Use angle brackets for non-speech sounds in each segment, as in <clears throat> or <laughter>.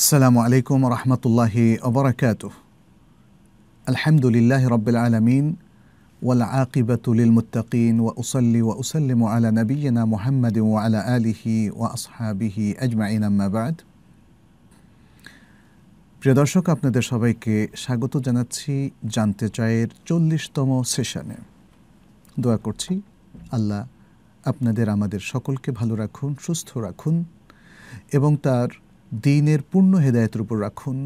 আসসালামু আলাইকুম রহমতুল্লাহি অবরাকাত আলহামদুলিল্লাহ রবিল আলমিন ওয়াল আকিবাতুলিল মুতাকিন ওয়া উসল্লি ওয়া উসল্লিম আলা নবীনা মোহাম্মদ আলা আলিহি ওয়া আসহাবিহি আজমাইন আম্মাবাদ প্রিয় দর্শক আপনাদের সবাইকে স্বাগত জানাচ্ছি জানতে চায়ের চল্লিশতম সেশনে দোয়া করছি আল্লাহ আপনাদের আমাদের সকলকে ভালো রাখুন সুস্থ রাখুন এবং তার দিনের পূর্ণ হেদায়তের উপর রাখুন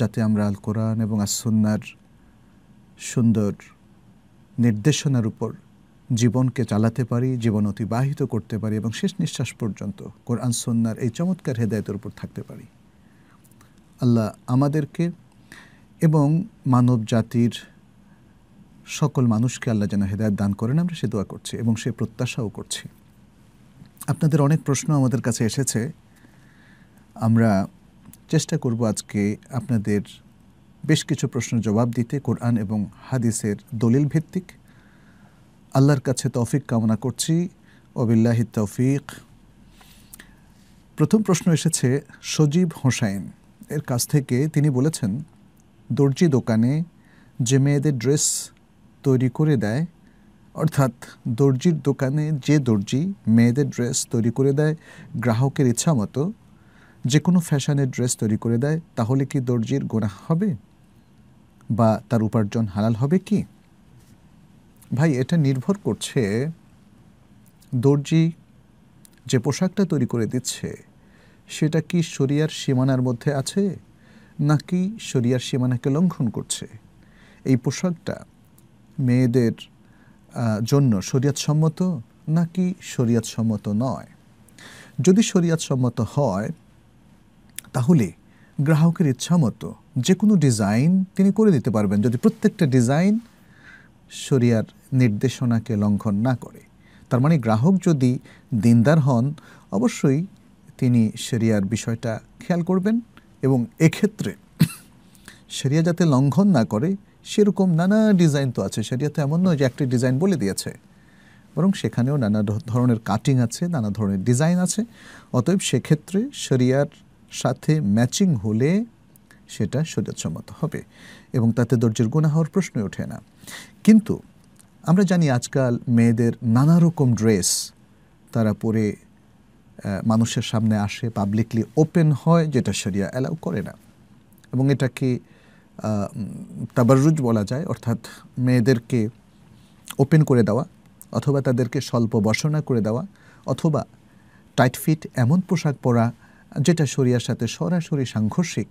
যাতে আমরা আল কোরআন এবং আসন্নার সুন্দর নির্দেশনার উপর জীবনকে চালাতে পারি জীবন অতিবাহিত করতে পারি এবং শেষ নিঃশ্বাস পর্যন্ত কোরআন সন্ন্যার এই চমৎকার হেদায়তের উপর থাকতে পারি আল্লাহ আমাদেরকে এবং মানব জাতির সকল মানুষকে আল্লাহ যেন হেদায়ত দান করেন আমরা সে দোয়া করছি এবং সে প্রত্যাশাও করছি আপনাদের অনেক প্রশ্ন আমাদের কাছে এসেছে আমরা চেষ্টা করব আজকে আপনাদের বেশ কিছু প্রশ্ন জবাব দিতে কোরআন এবং হাদিসের দলিল ভিত্তিক আল্লাহর কাছে তৌফিক কামনা করছি অবিল্লাহি তৌফিক প্রথম প্রশ্ন এসেছে সজীব হোসাইন এর কাছ থেকে তিনি বলেছেন দর্জি দোকানে যে মেয়েদের ড্রেস তৈরি করে দেয় অর্থাৎ দর্জির দোকানে যে দর্জি মেয়েদের ড্রেস তৈরি করে দেয় গ্রাহকের ইচ্ছা মতো যে কোনো ফ্যাশনের ড্রেস তৈরি করে দেয় তাহলে কি দর্জির গোনা হবে বা তার উপার্জন হালাল হবে কি ভাই এটা নির্ভর করছে দর্জি যে পোশাকটা তৈরি করে দিচ্ছে সেটা কি শরিয়ার সীমানার মধ্যে আছে নাকি শরিয়ার সীমানাকে লঙ্ঘন করছে এই পোশাকটা মেয়েদের জন্য শরিয়াতসম্মত নাকি শরিয়াতসম্মত নয় যদি শরিয়াতসম্মত হয় তাহলে গ্রাহকের ইচ্ছা মতো যে কোনো ডিজাইন তিনি করে দিতে পারবেন যদি প্রত্যেকটা ডিজাইন শরিয়ার নির্দেশনাকে লঙ্ঘন না করে তার মানে গ্রাহক যদি দিনদার হন অবশ্যই তিনি শরিয়ার বিষয়টা খেয়াল করবেন এবং এক্ষেত্রে শরিয়া যাতে লঙ্ঘন না করে সেরকম নানা ডিজাইন তো আছে শরিয়াতে এমন নয় যে একটি ডিজাইন বলে দিয়েছে বরং সেখানেও নানা ধরনের কাটিং আছে নানা ধরনের ডিজাইন আছে অতএব সেক্ষেত্রে শরিয়ার সাথে ম্যাচিং হলে সেটা সোজাসম্মত হবে এবং তাতে দর্জির গুণা হওয়ার প্রশ্ন ওঠে না কিন্তু আমরা জানি আজকাল মেয়েদের নানা রকম ড্রেস তারা পরে মানুষের সামনে আসে পাবলিকলি ওপেন হয় যেটা সেরিয়া অ্যালাউ করে না এবং এটাকে তাবারুজ বলা যায় অর্থাৎ মেয়েদেরকে ওপেন করে দেওয়া অথবা তাদেরকে স্বল্প বসনা করে দেওয়া অথবা টাইট ফিট এমন পোশাক পরা যেটা শরিয়ার সাথে সরাসরি সাংঘর্ষিক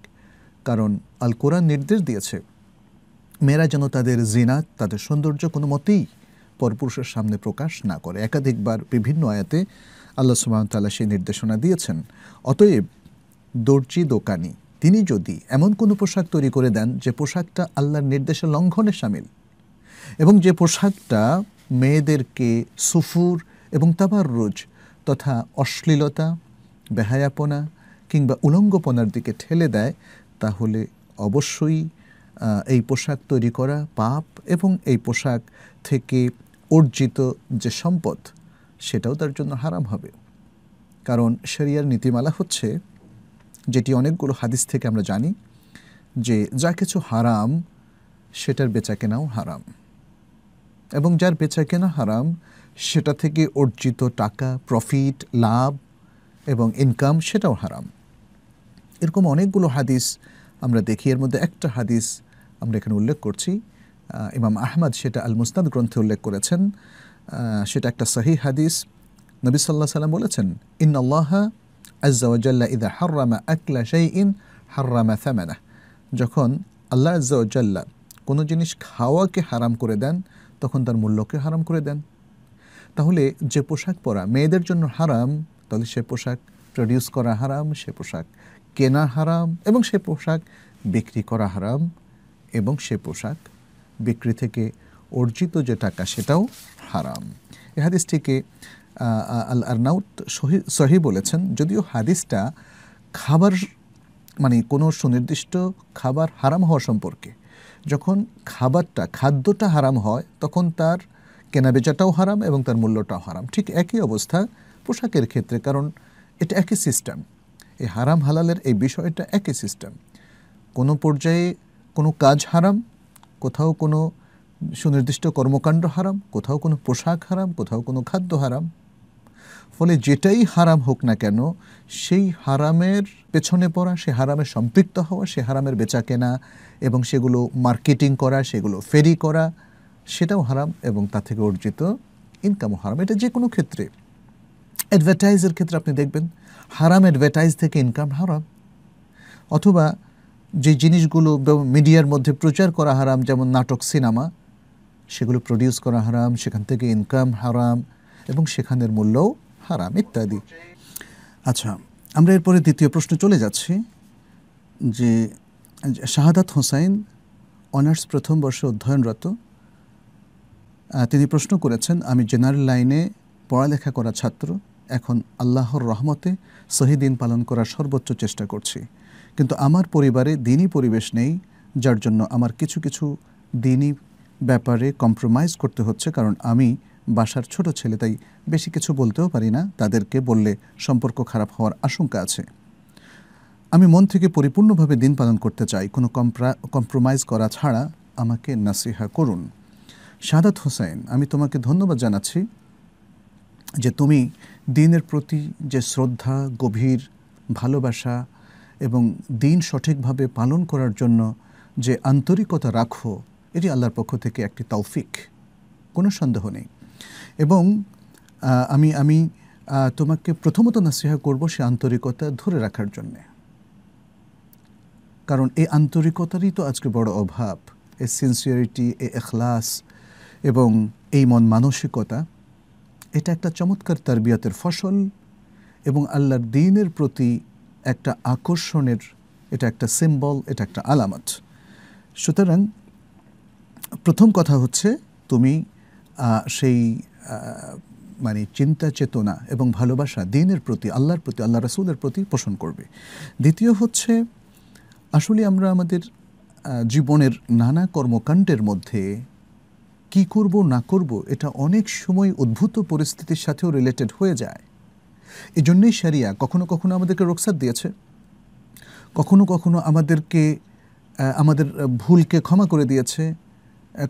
কারণ আল কোরআন নির্দেশ দিয়েছে মেয়েরা যেন তাদের জিনা তাদের সৌন্দর্য কোনো মতেই পরপুরুষের সামনে প্রকাশ না করে একাধিকবার বিভিন্ন আয়াতে আল্লাহ সুবাহতাল্লাহ সেই নির্দেশনা দিয়েছেন অতএব দর্জি দোকানি তিনি যদি এমন কোনো পোশাক তৈরি করে দেন যে পোশাকটা আল্লাহর নির্দেশে লঙ্ঘনে সামিল এবং যে পোশাকটা মেয়েদেরকে সুফুর এবং তাবার রোজ তথা অশ্লীলতা বেহায়াপনা কিংবা উলঙ্গপনার দিকে ঠেলে দেয় তাহলে অবশ্যই এই পোশাক তৈরি করা পাপ এবং এই পোশাক থেকে অর্জিত যে সম্পদ সেটাও তার জন্য হারাম হবে কারণ শরিয়ার নীতিমালা হচ্ছে যেটি অনেকগুলো হাদিস থেকে আমরা জানি যে যা কিছু হারাম সেটার বেচা কেনাও হারাম এবং যার বেচা কেনা হারাম সেটা থেকে অর্জিত টাকা প্রফিট লাভ এবং ইনকাম সেটাও হারাম এরকম অনেকগুলো হাদিস আমরা দেখি এর মধ্যে একটা হাদিস আমরা এখানে উল্লেখ করছি ইমাম আহমদ সেটা আল মুস্তাদ গ্রন্থে উল্লেখ করেছেন সেটা একটা সহি হাদিস নবী সাল্লা সাল্লাম বলেছেন ইন আল্লাহ আজ্জাওয়াজাল্লা ইদা হার্রামা আকলা শাই ইন হার্রামা থ্যামানা যখন আল্লাহ আজ্জাওয়াজাল্লা কোনো জিনিস খাওয়াকে হারাম করে দেন তখন তার মূল্যকে হারাম করে দেন তাহলে যে পোশাক পরা মেয়েদের জন্য হারাম তাহলে সে পোশাক প্রডিউস করা হারাম সে পোশাক কেনা হারাম এবং সে পোশাক বিক্রি করা হারাম এবং সে পোশাক বিক্রি থেকে অর্জিত যে টাকা সেটাও হারাম এ হাদিসটিকে আল আরনাউত সহি বলেছেন যদিও হাদিসটা খাবার মানে কোনো সুনির্দিষ্ট খাবার হারাম হওয়া সম্পর্কে যখন খাবারটা খাদ্যটা হারাম হয় তখন তার কেনাবেচাটাও হারাম এবং তার মূল্যটাও হারাম ঠিক একই অবস্থা পোশাকের ক্ষেত্রে কারণ এটা একই সিস্টেম এই হারাম হালালের এই বিষয়টা একই সিস্টেম কোনো পর্যায়ে কোনো কাজ হারাম কোথাও কোনো সুনির্দিষ্ট কর্মকাণ্ড হারাম কোথাও কোনো পোশাক হারাম কোথাও কোনো খাদ্য হারাম ফলে যেটাই হারাম হোক না কেন সেই হারামের পেছনে পড়া সে হারামের সম্পৃক্ত হওয়া সে হারামের বেচা কেনা এবং সেগুলো মার্কেটিং করা সেগুলো ফেরি করা সেটাও হারাম এবং তা থেকে অর্জিত ইনকামও হারাম এটা যে কোনো ক্ষেত্রে অ্যাডভার্টাইজের ক্ষেত্রে আপনি দেখবেন হারাম অ্যাডভার্টাইজ থেকে ইনকাম হারাম অথবা যে জিনিসগুলো মিডিয়ার মধ্যে প্রচার করা হারাম যেমন নাটক সিনেমা সেগুলো প্রডিউস করা হারাম সেখান থেকে ইনকাম হারাম এবং সেখানের মূল্যও হারাম ইত্যাদি আচ্ছা আমরা এরপরে দ্বিতীয় প্রশ্ন চলে যাচ্ছি যে শাহাদাত হোসাইন অনার্স প্রথম বর্ষে অধ্যয়নরত তিনি প্রশ্ন করেছেন আমি জেনারেল লাইনে পড়ালেখা করা ছাত্র এখন আল্লাহর রহমতে শহীদিন পালন করার সর্বোচ্চ চেষ্টা করছি কিন্তু আমার পরিবারে দিনই পরিবেশ নেই যার জন্য আমার কিছু কিছু দিনই ব্যাপারে কম্প্রোমাইজ করতে হচ্ছে কারণ আমি বাসার ছোট ছেলে তাই বেশি কিছু বলতেও পারি না তাদেরকে বললে সম্পর্ক খারাপ হওয়ার আশঙ্কা আছে আমি মন থেকে পরিপূর্ণভাবে দিন পালন করতে চাই কোনো কম্প্রোমাইজ করা ছাড়া আমাকে নাসিহা করুন সাদাত হোসেন আমি তোমাকে ধন্যবাদ জানাচ্ছি যে তুমি দিনের প্রতি যে শ্রদ্ধা গভীর ভালোবাসা এবং দিন সঠিকভাবে পালন করার জন্য যে আন্তরিকতা রাখো এটি আল্লাহর পক্ষ থেকে একটি তৌফিক কোনো সন্দেহ নেই এবং আমি আমি তোমাকে প্রথমত নাসিহা করব সে আন্তরিকতা ধরে রাখার জন্যে কারণ এই আন্তরিকতারই তো আজকে বড় অভাব এ সিনসিয়ারিটি এ এখলাস এবং এই মন মানসিকতা এটা একটা চমৎকার তারবিয়াতের ফসল এবং আল্লাহর দিনের প্রতি একটা আকর্ষণের এটা একটা সিম্বল এটা একটা আলামত সুতরাং প্রথম কথা হচ্ছে তুমি সেই মানে চিন্তা চেতনা এবং ভালোবাসা দিনের প্রতি আল্লাহর প্রতি আল্লাহ রাসুলের প্রতি পোষণ করবে দ্বিতীয় হচ্ছে আসলে আমরা আমাদের জীবনের নানা কর্মকাণ্ডের মধ্যে কি করব না করব এটা অনেক সময় উদ্ভূত পরিস্থিতির সাথেও রিলেটেড হয়ে যায় এজন্যই সারিয়া কখনো কখনো আমাদেরকে রোকসাত দিয়েছে কখনো কখনো আমাদেরকে আমাদের ভুলকে ক্ষমা করে দিয়েছে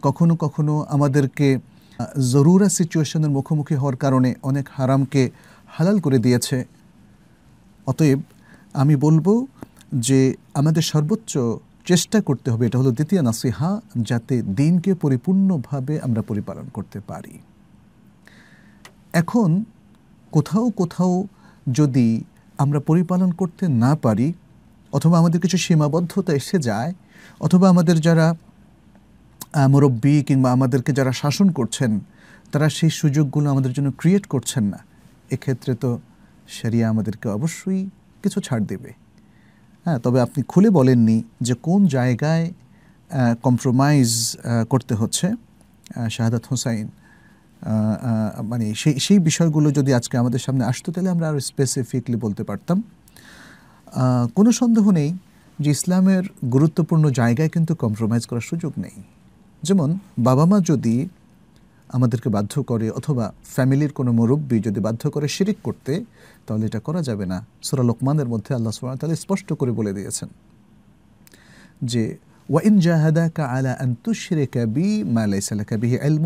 কখনো কখনো আমাদেরকে জরুরা সিচুয়েশনের মুখোমুখি হওয়ার কারণে অনেক হারামকে হালাল করে দিয়েছে অতএব আমি বলবো যে আমাদের সর্বোচ্চ চেষ্টা করতে হবে এটা হলো দ্বিতীয় নাসিহা যাতে দিনকে পরিপূর্ণভাবে আমরা পরিপালন করতে পারি এখন কোথাও কোথাও যদি আমরা পরিপালন করতে না পারি অথবা আমাদের কিছু সীমাবদ্ধতা এসে যায় অথবা আমাদের যারা মুরব্বী কিংবা আমাদেরকে যারা শাসন করছেন তারা সেই সুযোগগুলো আমাদের জন্য ক্রিয়েট করছেন না এক্ষেত্রে তো সেরিয়া আমাদেরকে অবশ্যই কিছু ছাড় দেবে হ্যাঁ তবে আপনি খুলে বলেননি যে কোন জায়গায় কম্প্রোমাইজ করতে হচ্ছে শাহাদাত হোসাইন মানে সেই সেই বিষয়গুলো যদি আজকে আমাদের সামনে আসতো তাহলে আমরা আরও স্পেসিফিকলি বলতে পারতাম কোনো সন্দেহ নেই যে ইসলামের গুরুত্বপূর্ণ জায়গায় কিন্তু কম্প্রোমাইজ করার সুযোগ নেই যেমন বাবা মা যদি আমাদেরকে বাধ্য করে অথবা ফ্যামিলির কোনো মুরব্বী যদি বাধ্য করে শিরিক করতে তাহলে এটা করা যাবে না সুরা লোকমানের মধ্যে আল্লাহ সুবাহ তাহলে স্পষ্ট করে বলে দিয়েছেন যে وإن جاهداك على أن تشرك بي ما ليس لك به علم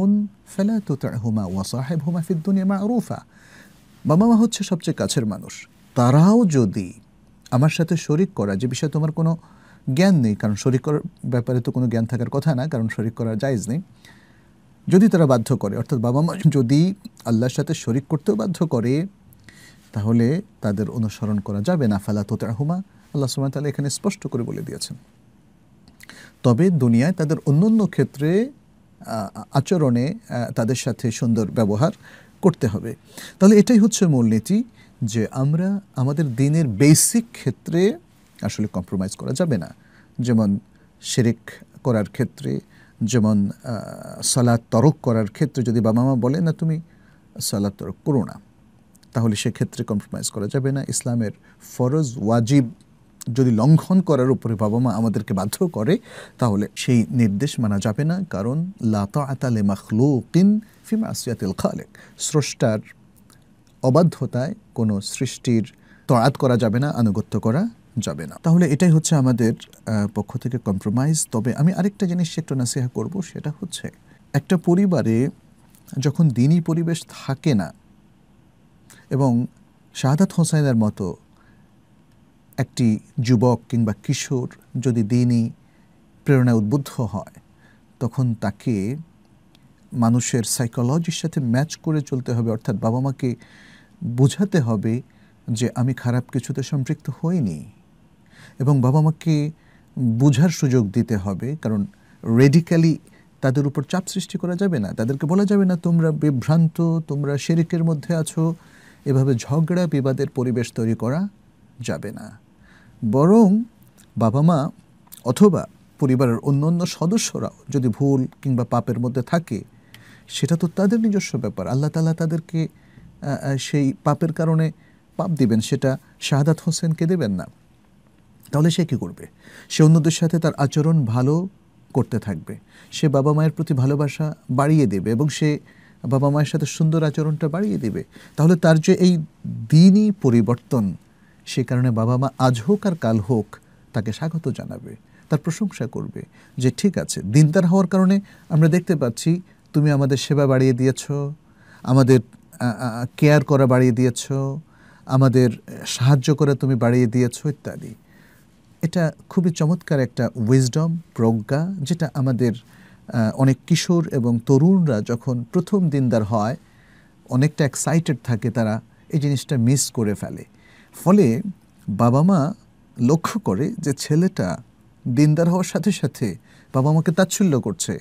فلا تطعهما وصاحبهما في মা معروفا বাবা মা হচ্ছে সবচেয়ে কাছের মানুষ তারাও যদি আমার সাথে শরিক করা যে বিষয়ে তোমার কোনো জ্ঞান নেই কারণ শরিক করার ব্যাপারে তো কোনো জ্ঞান থাকার কথা না কারণ শরিক করা জায়জ নেই যদি তারা বাধ্য করে অর্থাৎ বাবা মা যদি আল্লাহর সাথে শরিক করতেও বাধ্য করে তাহলে তাদের অনুসরণ করা যাবে না ফালা তোতে আহুমা আল্লাহ সুমান তালা এখানে স্পষ্ট করে বলে দিয়েছেন তবে দুনিয়ায় তাদের অন্য অন্য ক্ষেত্রে আচরণে তাদের সাথে সুন্দর ব্যবহার করতে হবে তাহলে এটাই হচ্ছে মূলনীতি যে আমরা আমাদের দিনের বেসিক ক্ষেত্রে আসলে কম্প্রোমাইজ করা যাবে না যেমন শেরেক করার ক্ষেত্রে যেমন সালাদ তরক করার ক্ষেত্রে যদি বাবা মা বলে না তুমি সালাদ তরক করো না তাহলে সেক্ষেত্রে কম্প্রোমাইজ করা যাবে না ইসলামের ফরজ ওয়াজিব যদি লঙ্ঘন করার উপরে বাবা মা আমাদেরকে বাধ্য করে তাহলে সেই নির্দেশ মানা যাবে না কারণ লাতা আতালে মাখলুকিন ফিমা আসিয়াতিল খালেক স্রষ্টার অবাধ্যতায় কোনো সৃষ্টির তড়াত করা যাবে না আনুগত্য করা যাবে না তাহলে এটাই হচ্ছে আমাদের পক্ষ থেকে কম্প্রোমাইজ তবে আমি আরেকটা জিনিস একটু নাসিহা করব সেটা হচ্ছে একটা পরিবারে যখন দিনই পরিবেশ থাকে না এবং শাহাদাত হোসাইনের মতো একটি যুবক কিংবা কিশোর যদি দিনই প্রেরণায় উদ্বুদ্ধ হয় তখন তাকে মানুষের সাইকোলজির সাথে ম্যাচ করে চলতে হবে অর্থাৎ বাবা মাকে বোঝাতে হবে যে আমি খারাপ কিছুতে সম্পৃক্ত হইনি এবং বাবা মাকে বোঝার সুযোগ দিতে হবে কারণ রেডিক্যালি তাদের উপর চাপ সৃষ্টি করা যাবে না তাদেরকে বলা যাবে না তোমরা বিভ্রান্ত তোমরা শেরিকের মধ্যে আছো এভাবে ঝগড়া বিবাদের পরিবেশ তৈরি করা যাবে না বরং বাবা মা অথবা পরিবারের অন্য অন্য সদস্যরাও যদি ভুল কিংবা পাপের মধ্যে থাকে সেটা তো তাদের নিজস্ব ব্যাপার আল্লাহ তালা তাদেরকে সেই পাপের কারণে পাপ দিবেন সেটা শাহাদাত হোসেনকে দেবেন না তাহলে সে কী করবে সে অন্যদের সাথে তার আচরণ ভালো করতে থাকবে সে বাবা মায়ের প্রতি ভালোবাসা বাড়িয়ে দেবে এবং সে বাবা মায়ের সাথে সুন্দর আচরণটা বাড়িয়ে দিবে তাহলে তার যে এই দিনই পরিবর্তন সে কারণে বাবা মা আজ হোক আর কাল হোক তাকে স্বাগত জানাবে তার প্রশংসা করবে যে ঠিক আছে দিনদার হওয়ার কারণে আমরা দেখতে পাচ্ছি তুমি আমাদের সেবা বাড়িয়ে দিয়েছ আমাদের কেয়ার করা বাড়িয়ে দিয়েছ আমাদের সাহায্য করে তুমি বাড়িয়ে দিয়েছ ইত্যাদি এটা খুবই চমৎকার একটা উইজডম প্রজ্ঞা যেটা আমাদের অনেক কিশোর এবং তরুণরা যখন প্রথম দিনদার হয় অনেকটা এক্সাইটেড থাকে তারা এই জিনিসটা মিস করে ফেলে ফলে বাবা মা লক্ষ্য করে যে ছেলেটা দিনদার হওয়ার সাথে সাথে বাবা মাকে তাচ্ছল্য করছে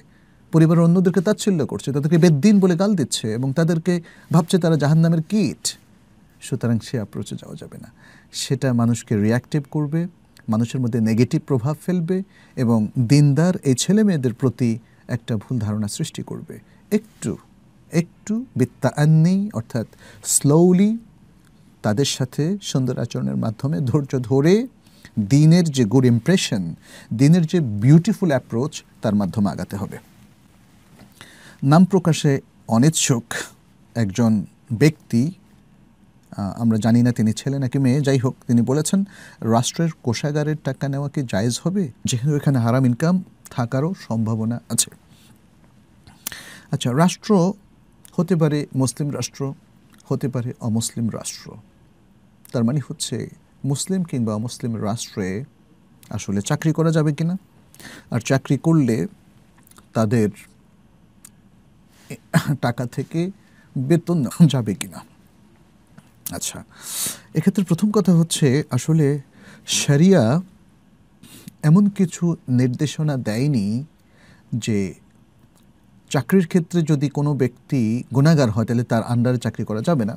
পরিবারের অন্যদেরকে তাচ্ছল্য করছে তাদেরকে বেদ্দিন বলে গাল দিচ্ছে এবং তাদেরকে ভাবছে তারা জাহান্নামের কীট সুতরাং সে অ্যাপ্রোচে যাওয়া যাবে না সেটা মানুষকে রিয়াক্টিভ করবে মানুষের মধ্যে নেগেটিভ প্রভাব ফেলবে এবং দিনদার এই ছেলে মেয়েদের প্রতি একটা ভুল ধারণা সৃষ্টি করবে একটু একটু আননি অর্থাৎ স্লোলি তাদের সাথে সুন্দর আচরণের মাধ্যমে ধৈর্য ধরে দিনের যে গুড ইমপ্রেশন দিনের যে বিউটিফুল অ্যাপ্রোচ তার মাধ্যমে আগাতে হবে নাম প্রকাশে অনিচ্ছুক একজন ব্যক্তি আমরা জানি না তিনি ছেলে নাকি মেয়ে যাই হোক তিনি বলেছেন রাষ্ট্রের কোষাগারের টাকা নেওয়া কি জায়জ হবে যেহেতু এখানে হারাম ইনকাম থাকারও সম্ভাবনা আছে আচ্ছা রাষ্ট্র হতে পারে মুসলিম রাষ্ট্র হতে পারে অমুসলিম রাষ্ট্র তার মানে হচ্ছে মুসলিম কিংবা অমুসলিম রাষ্ট্রে আসলে চাকরি করা যাবে কিনা আর চাকরি করলে তাদের টাকা থেকে বেতন যাবে কিনা আচ্ছা এক্ষেত্রে প্রথম কথা হচ্ছে আসলে শরিয়া এমন কিছু নির্দেশনা দেয়নি যে চাকরির ক্ষেত্রে যদি কোনো ব্যক্তি গুণাগার হয় তাহলে তার আন্ডারে চাকরি করা যাবে না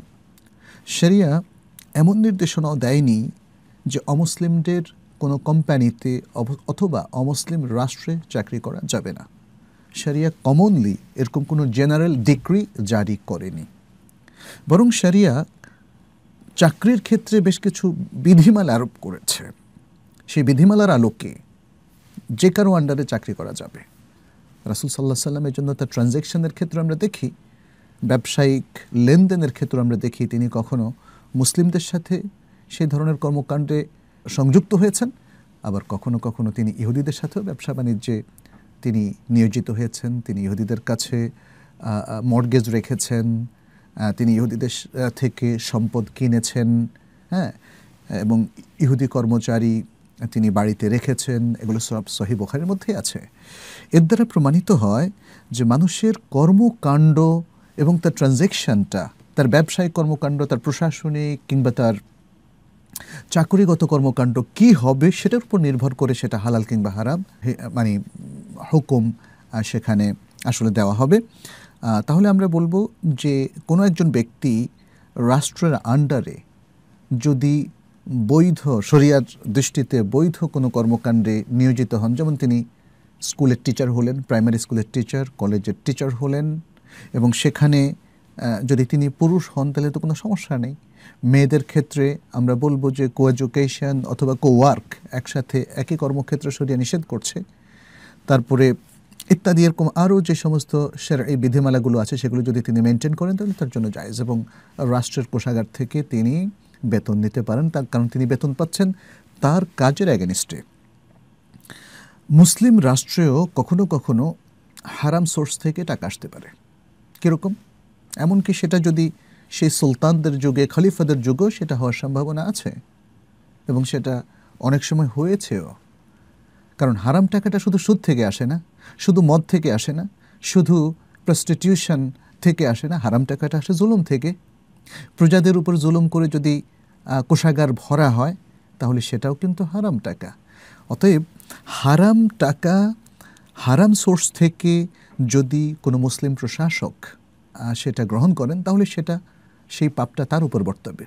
সেরিয়া এমন নির্দেশনাও দেয়নি যে অমুসলিমদের কোনো কোম্পানিতে অথবা অমুসলিম রাষ্ট্রে চাকরি করা যাবে না সারিয়া কমনলি এরকম কোনো জেনারেল ডিগ্রি জারি করেনি বরং সারিয়া চাকরির ক্ষেত্রে বেশ কিছু বিধিমালা আরোপ করেছে সেই বিধিমালার আলোকে যে কারো আন্ডারে চাকরি করা যাবে রাসুল সাল্লাহ সাল্লামের জন্য তার ট্রানজ্যাকশনের ক্ষেত্রে আমরা দেখি ব্যবসায়িক লেনদেনের ক্ষেত্রে আমরা দেখি তিনি কখনো মুসলিমদের সাথে সেই ধরনের কর্মকাণ্ডে সংযুক্ত হয়েছেন আবার কখনো কখনো তিনি ইহুদিদের সাথেও ব্যবসা বাণিজ্যে তিনি নিয়োজিত হয়েছেন তিনি ইহুদিদের কাছে মর্গেজ রেখেছেন তিনি ইহুদিদের থেকে সম্পদ কিনেছেন হ্যাঁ এবং ইহুদি কর্মচারী তিনি বাড়িতে রেখেছেন এগুলো সব সহি বোখারের মধ্যেই আছে এর দ্বারা প্রমাণিত হয় যে মানুষের কর্মকাণ্ড এবং তার ট্রানজ্যাকশানটা তার ব্যবসায়িক কর্মকাণ্ড তার প্রশাসনিক কিংবা তার চাকুরিগত কর্মকাণ্ড কি হবে সেটার উপর নির্ভর করে সেটা হালাল কিংবা হারাম মানে হুকুম সেখানে আসলে দেওয়া হবে তাহলে আমরা বলবো যে কোনো একজন ব্যক্তি রাষ্ট্রের আন্ডারে যদি বৈধ শরিয়ার দৃষ্টিতে বৈধ কোনো কর্মকাণ্ডে নিয়োজিত হন যেমন তিনি স্কুলের টিচার হলেন প্রাইমারি স্কুলের টিচার কলেজের টিচার হলেন এবং সেখানে যদি তিনি পুরুষ হন তাহলে তো কোনো সমস্যা নেই মেয়েদের ক্ষেত্রে আমরা বলবো যে কোএজুকেশন অথবা কো ওয়ার্ক একসাথে একই কর্মক্ষেত্রে সরিয়ে নিষেধ করছে তারপরে ইত্যাদি এরকম আরও যে সমস্ত এই বিধিমালাগুলো আছে সেগুলো যদি তিনি মেনটেন করেন তাহলে তার জন্য যায় এবং রাষ্ট্রের কোষাগার থেকে তিনি বেতন নিতে পারেন তার কারণ তিনি বেতন পাচ্ছেন তার কাজের অ্যাগেনিস্টে মুসলিম রাষ্ট্রেও কখনো কখনো হারাম সোর্স থেকে টাকা আসতে পারে কীরকম এমনকি সেটা যদি সেই সুলতানদের যুগে খলিফাদের যুগেও সেটা হওয়ার সম্ভাবনা আছে এবং সেটা অনেক সময় হয়েছেও কারণ হারাম টাকাটা শুধু সুদ থেকে আসে না শুধু মদ থেকে আসে না শুধু প্রস্টিটিউশন থেকে আসে না হারাম টাকাটা আসে জুলুম থেকে প্রজাদের উপর জুলুম করে যদি কোষাগার ভরা হয় তাহলে সেটাও কিন্তু হারাম টাকা অতএব হারাম টাকা হারাম সোর্স থেকে যদি কোনো মুসলিম প্রশাসক সেটা গ্রহণ করেন তাহলে সেটা সেই পাপটা তার উপর বর্তাবে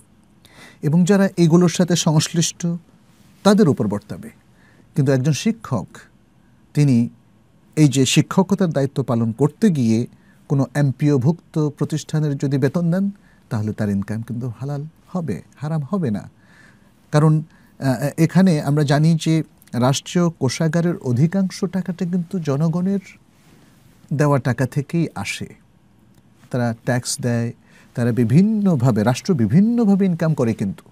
এবং যারা এগুলোর সাথে সংশ্লিষ্ট তাদের উপর বর্তাবে কিন্তু একজন শিক্ষক তিনি এই যে শিক্ষকতার দায়িত্ব পালন করতে গিয়ে কোনো এমপিওভুক্ত প্রতিষ্ঠানের যদি বেতন দেন তাহলে তার ইনকাম কিন্তু হালাল হবে হারাম হবে না কারণ এখানে আমরা জানি যে রাষ্ট্রীয় কোষাগারের অধিকাংশ টাকাটা কিন্তু জনগণের দেওয়া টাকা থেকেই আসে তারা ট্যাক্স দেয় তারা বিভিন্নভাবে রাষ্ট্র বিভিন্নভাবে ইনকাম করে কিন্তু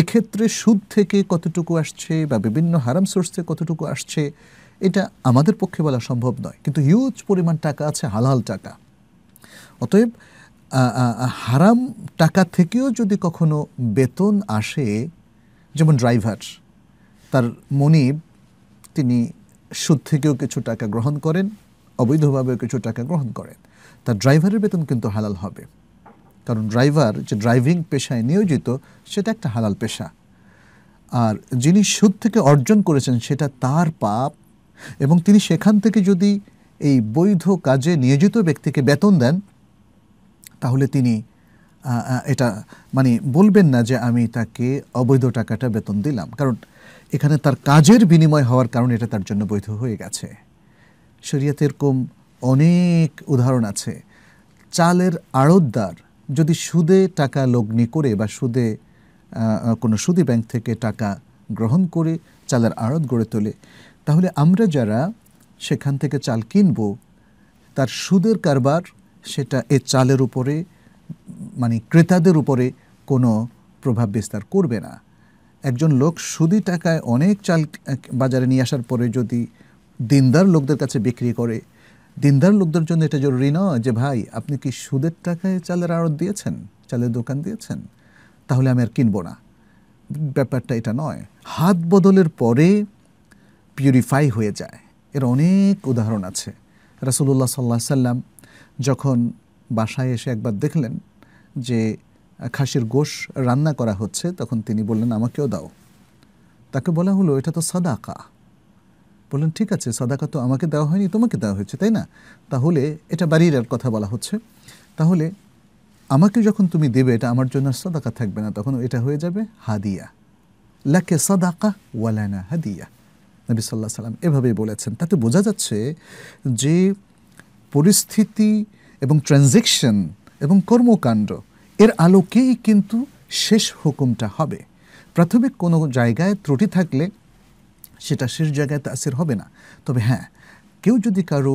এক্ষেত্রে সুদ থেকে কতটুকু আসছে বা বিভিন্ন হারাম সোর্স থেকে কতটুকু আসছে এটা আমাদের পক্ষে বলা সম্ভব নয় কিন্তু হিউজ পরিমাণ টাকা আছে হালাল টাকা অতএব হারাম টাকা থেকেও যদি কখনো বেতন আসে যেমন ড্রাইভার তার মনিব তিনি সুদ থেকেও কিছু টাকা গ্রহণ করেন অবৈধভাবেও কিছু টাকা গ্রহণ করেন তার ড্রাইভারের বেতন কিন্তু হালাল হবে কারণ ড্রাইভার যে ড্রাইভিং পেশায় নিয়োজিত সেটা একটা হালাল পেশা আর যিনি সুদ থেকে অর্জন করেছেন সেটা তার পাপ এবং তিনি সেখান থেকে যদি এই বৈধ কাজে নিয়োজিত ব্যক্তিকে বেতন দেন তাহলে তিনি এটা মানে বলবেন না যে আমি তাকে অবৈধ টাকাটা বেতন দিলাম কারণ এখানে তার কাজের বিনিময় হওয়ার কারণে এটা তার জন্য বৈধ হয়ে গেছে শরিয়াতে এরকম অনেক উদাহরণ আছে চালের আড়তদার যদি সুদে টাকা লগ্নি করে বা সুদে কোনো সুদি ব্যাংক থেকে টাকা গ্রহণ করে চালের আড়ত গড়ে তোলে তাহলে আমরা যারা সেখান থেকে চাল কিনব তার সুদের কারবার সেটা এ চালের উপরে মানে ক্রেতাদের উপরে কোনো প্রভাব বিস্তার করবে না একজন লোক সুদি টাকায় অনেক চাল বাজারে নিয়ে আসার পরে যদি দিনদার লোকদের কাছে বিক্রি করে দিনদার লোকদের জন্য এটা জরুরি নয় যে ভাই আপনি কি সুদের টাকায় চালের আড়ত দিয়েছেন চালের দোকান দিয়েছেন তাহলে আমি আর কিনবো না ব্যাপারটা এটা নয় হাত বদলের পরে পিউরিফাই হয়ে যায় এর অনেক উদাহরণ আছে রাসুল্লাহ সাল্লাহ সাল্লাম যখন বাসায় এসে একবার দেখলেন যে খাসির গোশ রান্না করা হচ্ছে তখন তিনি বললেন আমাকেও দাও তাকে বলা হলো এটা তো সাদাকা বললেন ঠিক আছে সাদাকা তো আমাকে দেওয়া হয়নি তোমাকে দেওয়া হয়েছে তাই না তাহলে এটা বাড়ির কথা বলা হচ্ছে তাহলে আমাকে যখন তুমি দেবে এটা আমার জন্য সাদাকা থাকবে না তখন এটা হয়ে যাবে হাদিয়া লাকে সাদাকা ওয়ালানা হাদিয়া নবী সাল্লাহ সাল্লাম এভাবেই বলেছেন তাতে বোঝা যাচ্ছে যে পরিস্থিতি এবং ট্রানজেকশন এবং কর্মকাণ্ড এর আলোকেই কিন্তু শেষ হুকুমটা হবে প্রাথমিক কোনো জায়গায় ত্রুটি থাকলে সেটা শেষ জায়গায় তাসির হবে না তবে হ্যাঁ কেউ যদি কারো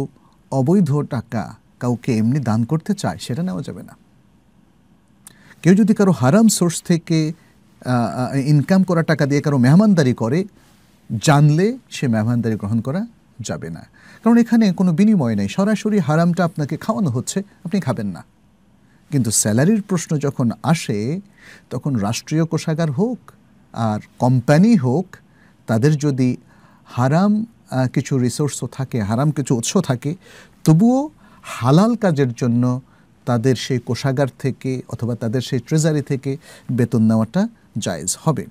অবৈধ টাকা কাউকে এমনি দান করতে চায় সেটা নেওয়া যাবে না কেউ যদি কারো হারাম সোর্স থেকে ইনকাম করা টাকা দিয়ে কারো মেহমানদারি করে জানলে সে মেহমানদারি গ্রহণ করা যাবে না কারণ এখানে কোনো বিনিময় নেই সরাসরি হারামটা আপনাকে খাওয়ানো হচ্ছে আপনি খাবেন না কিন্তু স্যালারির প্রশ্ন যখন আসে তখন রাষ্ট্রীয় কোষাগার হোক আর কোম্পানি হোক তাদের যদি হারাম কিছু রিসোর্সও থাকে হারাম কিছু উৎস থাকে তবুও হালাল কাজের জন্য তাদের সেই কোষাগার থেকে অথবা তাদের সেই ট্রেজারি থেকে বেতন নেওয়াটা জায়জ হবে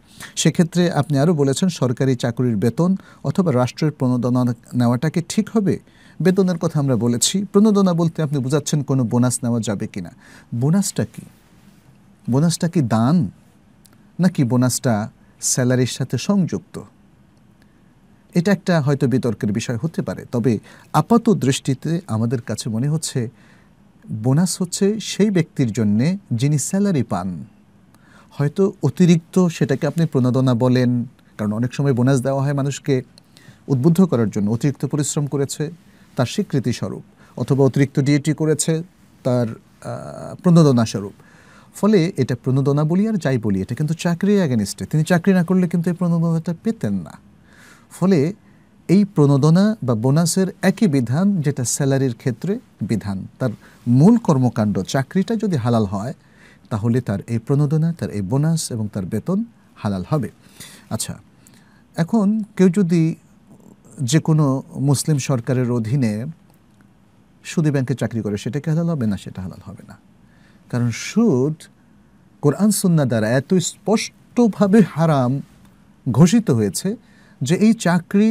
সেক্ষেত্রে আপনি আরও বলেছেন সরকারি চাকরির বেতন অথবা রাষ্ট্রের প্রণোদনা নেওয়াটাকে ঠিক হবে বেতনের কথা আমরা বলেছি প্রণোদনা বলতে আপনি বোঝাচ্ছেন কোনো বোনাস নেওয়া যাবে কি না বোনাসটা কি বোনাসটা কি দান নাকি বোনাসটা স্যালারির সাথে সংযুক্ত এটা একটা হয়তো বিতর্কের বিষয় হতে পারে তবে আপাত দৃষ্টিতে আমাদের কাছে মনে হচ্ছে বোনাস হচ্ছে সেই ব্যক্তির জন্যে যিনি স্যালারি পান হয়তো অতিরিক্ত সেটাকে আপনি প্রণোদনা বলেন কারণ অনেক সময় বোনাস দেওয়া হয় মানুষকে উদ্বুদ্ধ করার জন্য অতিরিক্ত পরিশ্রম করেছে তার স্বীকৃতি স্বরূপ অথবা অতিরিক্ত ডিএটি করেছে তার প্রণোদনা স্বরূপ ফলে এটা প্রণোদনা বলি আর যাই বলি এটা কিন্তু চাকরি অ্যাগেনিস্টে তিনি চাকরি না করলে কিন্তু এই প্রণোদনাটা পেতেন না ফলে এই প্রণোদনা বা বোনাসের একই বিধান যেটা স্যালারির ক্ষেত্রে বিধান তার মূল কর্মকাণ্ড চাকরিটা যদি হালাল হয় তাহলে তার এই প্রণোদনা তার এই বোনাস এবং তার বেতন হালাল হবে আচ্ছা এখন কেউ যদি যে কোনো মুসলিম সরকারের অধীনে সুদী ব্যাংকে চাকরি করে সেটাকে হালাল হবে না সেটা হালাল হবে না কারণ সুদ কোরআন সুন্না দ্বারা এত স্পষ্টভাবে হারাম ঘোষিত হয়েছে যে এই চাকরি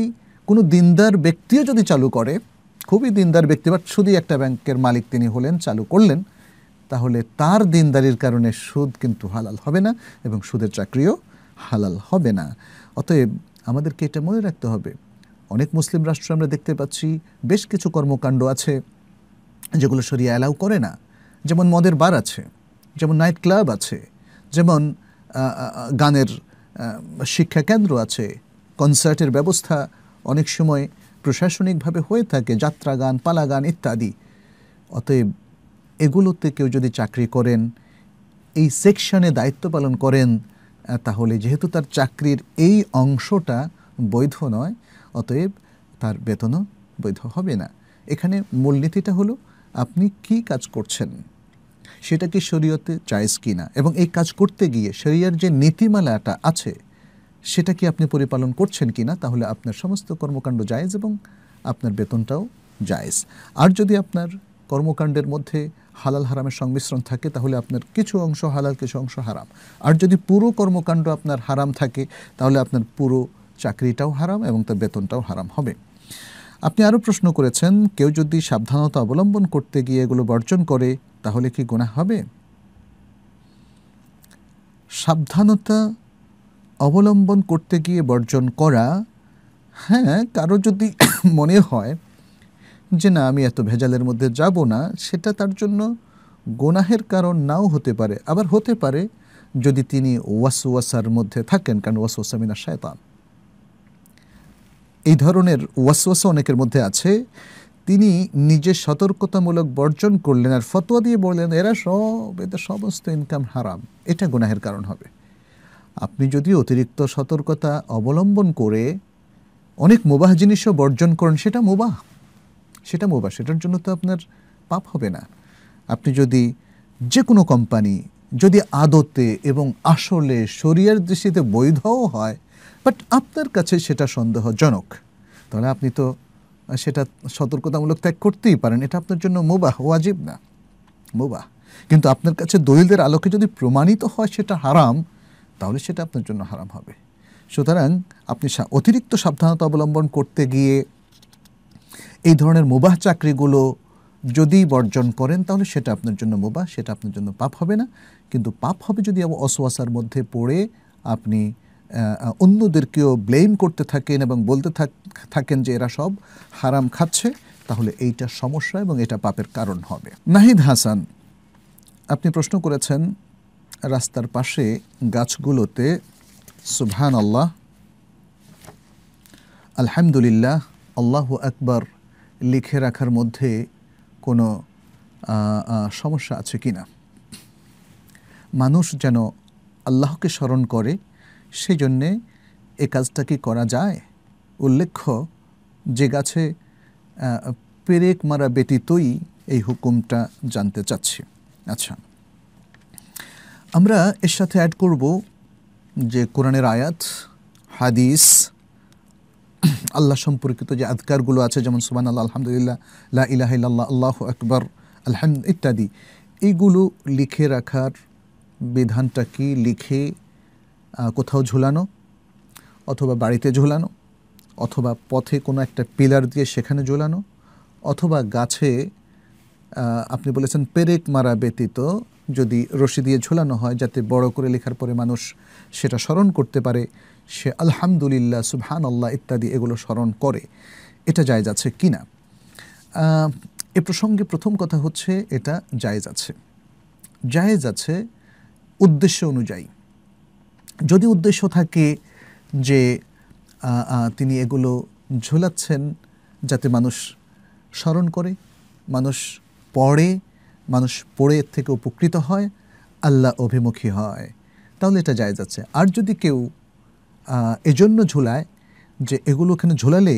কোনো দিনদার ব্যক্তিও যদি চালু করে খুবই দিনদার ব্যক্তি বা শুধুই একটা ব্যাংকের মালিক তিনি হলেন চালু করলেন তাহলে তার দিনদারির কারণে সুদ কিন্তু হালাল হবে না এবং সুদের চাকরিও হালাল হবে না অতএব আমাদেরকে এটা মনে রাখতে হবে অনেক মুসলিম রাষ্ট্র আমরা দেখতে পাচ্ছি বেশ কিছু কর্মকাণ্ড আছে যেগুলো সরিয়ে অ্যালাউ করে না যেমন মদের বার আছে যেমন নাইট ক্লাব আছে যেমন গানের শিক্ষা কেন্দ্র আছে কনসার্টের ব্যবস্থা অনেক সময় প্রশাসনিকভাবে হয়ে থাকে যাত্রা গান পালা গান ইত্যাদি অতএব এগুলোতে কেউ যদি চাকরি করেন এই সেকশনে দায়িত্ব পালন করেন তাহলে যেহেতু তার চাকরির এই অংশটা বৈধ নয় অতএব তার বেতনও বৈধ হবে না এখানে মূলনীতিটা হলো আপনি কি কাজ করছেন সেটা কি শরীয়তে চাইজ কি না এবং এই কাজ করতে গিয়ে শরিয়ার যে নীতিমালাটা আছে সেটা কি আপনি পরিপালন করছেন কি না তাহলে আপনার সমস্ত কর্মকাণ্ড জায়জ এবং আপনার বেতনটাও জায়জ আর যদি আপনার কর্মকাণ্ডের মধ্যে হালাল হারামের সংমিশ্রণ থাকে তাহলে আপনার কিছু অংশ হালাল কিছু অংশ হারাম আর যদি পুরো কর্মকাণ্ড আপনার হারাম থাকে তাহলে আপনার পুরো চাকরিটাও হারাম এবং তার বেতনটাও হারাম হবে আপনি আরও প্রশ্ন করেছেন কেউ যদি সাবধানতা অবলম্বন করতে গিয়ে এগুলো বর্জন করে তাহলে কি গোনা হবে সাবধানতা অবলম্বন করতে গিয়ে বর্জন করা হ্যাঁ কারো যদি মনে হয় যে না আমি এত ভেজালের মধ্যে যাব না সেটা তার জন্য গোনাহের কারণ নাও হতে পারে আবার হতে পারে যদি তিনি ওয়াসওয়াসার মধ্যে থাকেন কারণ ওয়াসওয়াসা মিনা শায়তান এই ধরনের ওয়াসওয়াসা অনেকের মধ্যে আছে তিনি নিজে সতর্কতামূলক বর্জন করলেন আর ফতোয়া দিয়ে বললেন এরা সব এদের সমস্ত ইনকাম হারাম এটা গুনাহের কারণ হবে আপনি যদি অতিরিক্ত সতর্কতা অবলম্বন করে অনেক মোবাহ জিনিসও বর্জন করেন সেটা মোবাহ সেটা মোবা সেটার জন্য তো আপনার পাপ হবে না আপনি যদি যে কোনো কোম্পানি যদি আদতে এবং আসলে শরিয়ার দৃষ্টিতে বৈধও হয় বাট আপনার কাছে সেটা সন্দেহজনক তাহলে আপনি তো সেটা সতর্কতামূলক ত্যাগ করতেই পারেন এটা আপনার জন্য মোবাহ ওয়াজিব না মোবাহ কিন্তু আপনার কাছে দলিলদের আলোকে যদি প্রমাণিত হয় সেটা হারাম তাহলে সেটা আপনার জন্য হারাম হবে সুতরাং আপনি অতিরিক্ত সাবধানতা অবলম্বন করতে গিয়ে এই ধরনের মুবাহ চাকরিগুলো যদি বর্জন করেন তাহলে সেটা আপনার জন্য মুবাহ সেটা আপনার জন্য পাপ হবে না কিন্তু পাপ হবে যদি অসোয়াসার মধ্যে পড়ে আপনি অন্যদেরকেও ব্লেম করতে থাকেন এবং বলতে থাকেন যে এরা সব হারাম খাচ্ছে তাহলে এইটা সমস্যা এবং এটা পাপের কারণ হবে নাহিদ হাসান আপনি প্রশ্ন করেছেন রাস্তার পাশে গাছগুলোতে সুভান আল্লাহ আলহামদুলিল্লাহ আল্লাহ আকবর লিখে রাখার মধ্যে কোনো সমস্যা আছে কি না মানুষ যেন আল্লাহকে স্মরণ করে সেই জন্যে এ কাজটা কি করা যায় উল্লেখ্য যে গাছে পেরেক মারা ব্যতীতই এই হুকুমটা জানতে চাচ্ছি আচ্ছা আমরা এর সাথে অ্যাড করব যে কোরআনের আয়াত হাদিস আল্লাহ সম্পর্কিত যে আধকারগুলো আছে যেমন সুবান আল্লাহ আলহামদুলিল্লাহ লা ইলাহ ইল্লাহ আল্লাহ আকবর আলহাম ইত্যাদি এইগুলো লিখে রাখার বিধানটা কি লিখে কোথাও ঝুলানো অথবা বাড়িতে ঝুলানো অথবা পথে কোনো একটা পিলার দিয়ে সেখানে ঝুলানো অথবা গাছে আপনি বলেছেন পেরেক মারা ব্যতীত যদি রশি দিয়ে ঝোলানো হয় যাতে বড় করে লেখার পরে মানুষ সেটা স্মরণ করতে পারে সে আলহামদুলিল্লাহ সুবহান আল্লাহ ইত্যাদি এগুলো স্মরণ করে এটা জায়জ আছে কি না এ প্রসঙ্গে প্রথম কথা হচ্ছে এটা জায়েজ আছে জায়েজ আছে উদ্দেশ্য অনুযায়ী যদি উদ্দেশ্য থাকে যে তিনি এগুলো ঝোলাচ্ছেন যাতে মানুষ স্মরণ করে মানুষ পড়ে মানুষ পড়ে এর থেকে উপকৃত হয় আল্লাহ অভিমুখী হয় তাহলে এটা যায় যাচ্ছে আর যদি কেউ এজন্য ঝোলায় যে এগুলো ওখানে ঝোলালে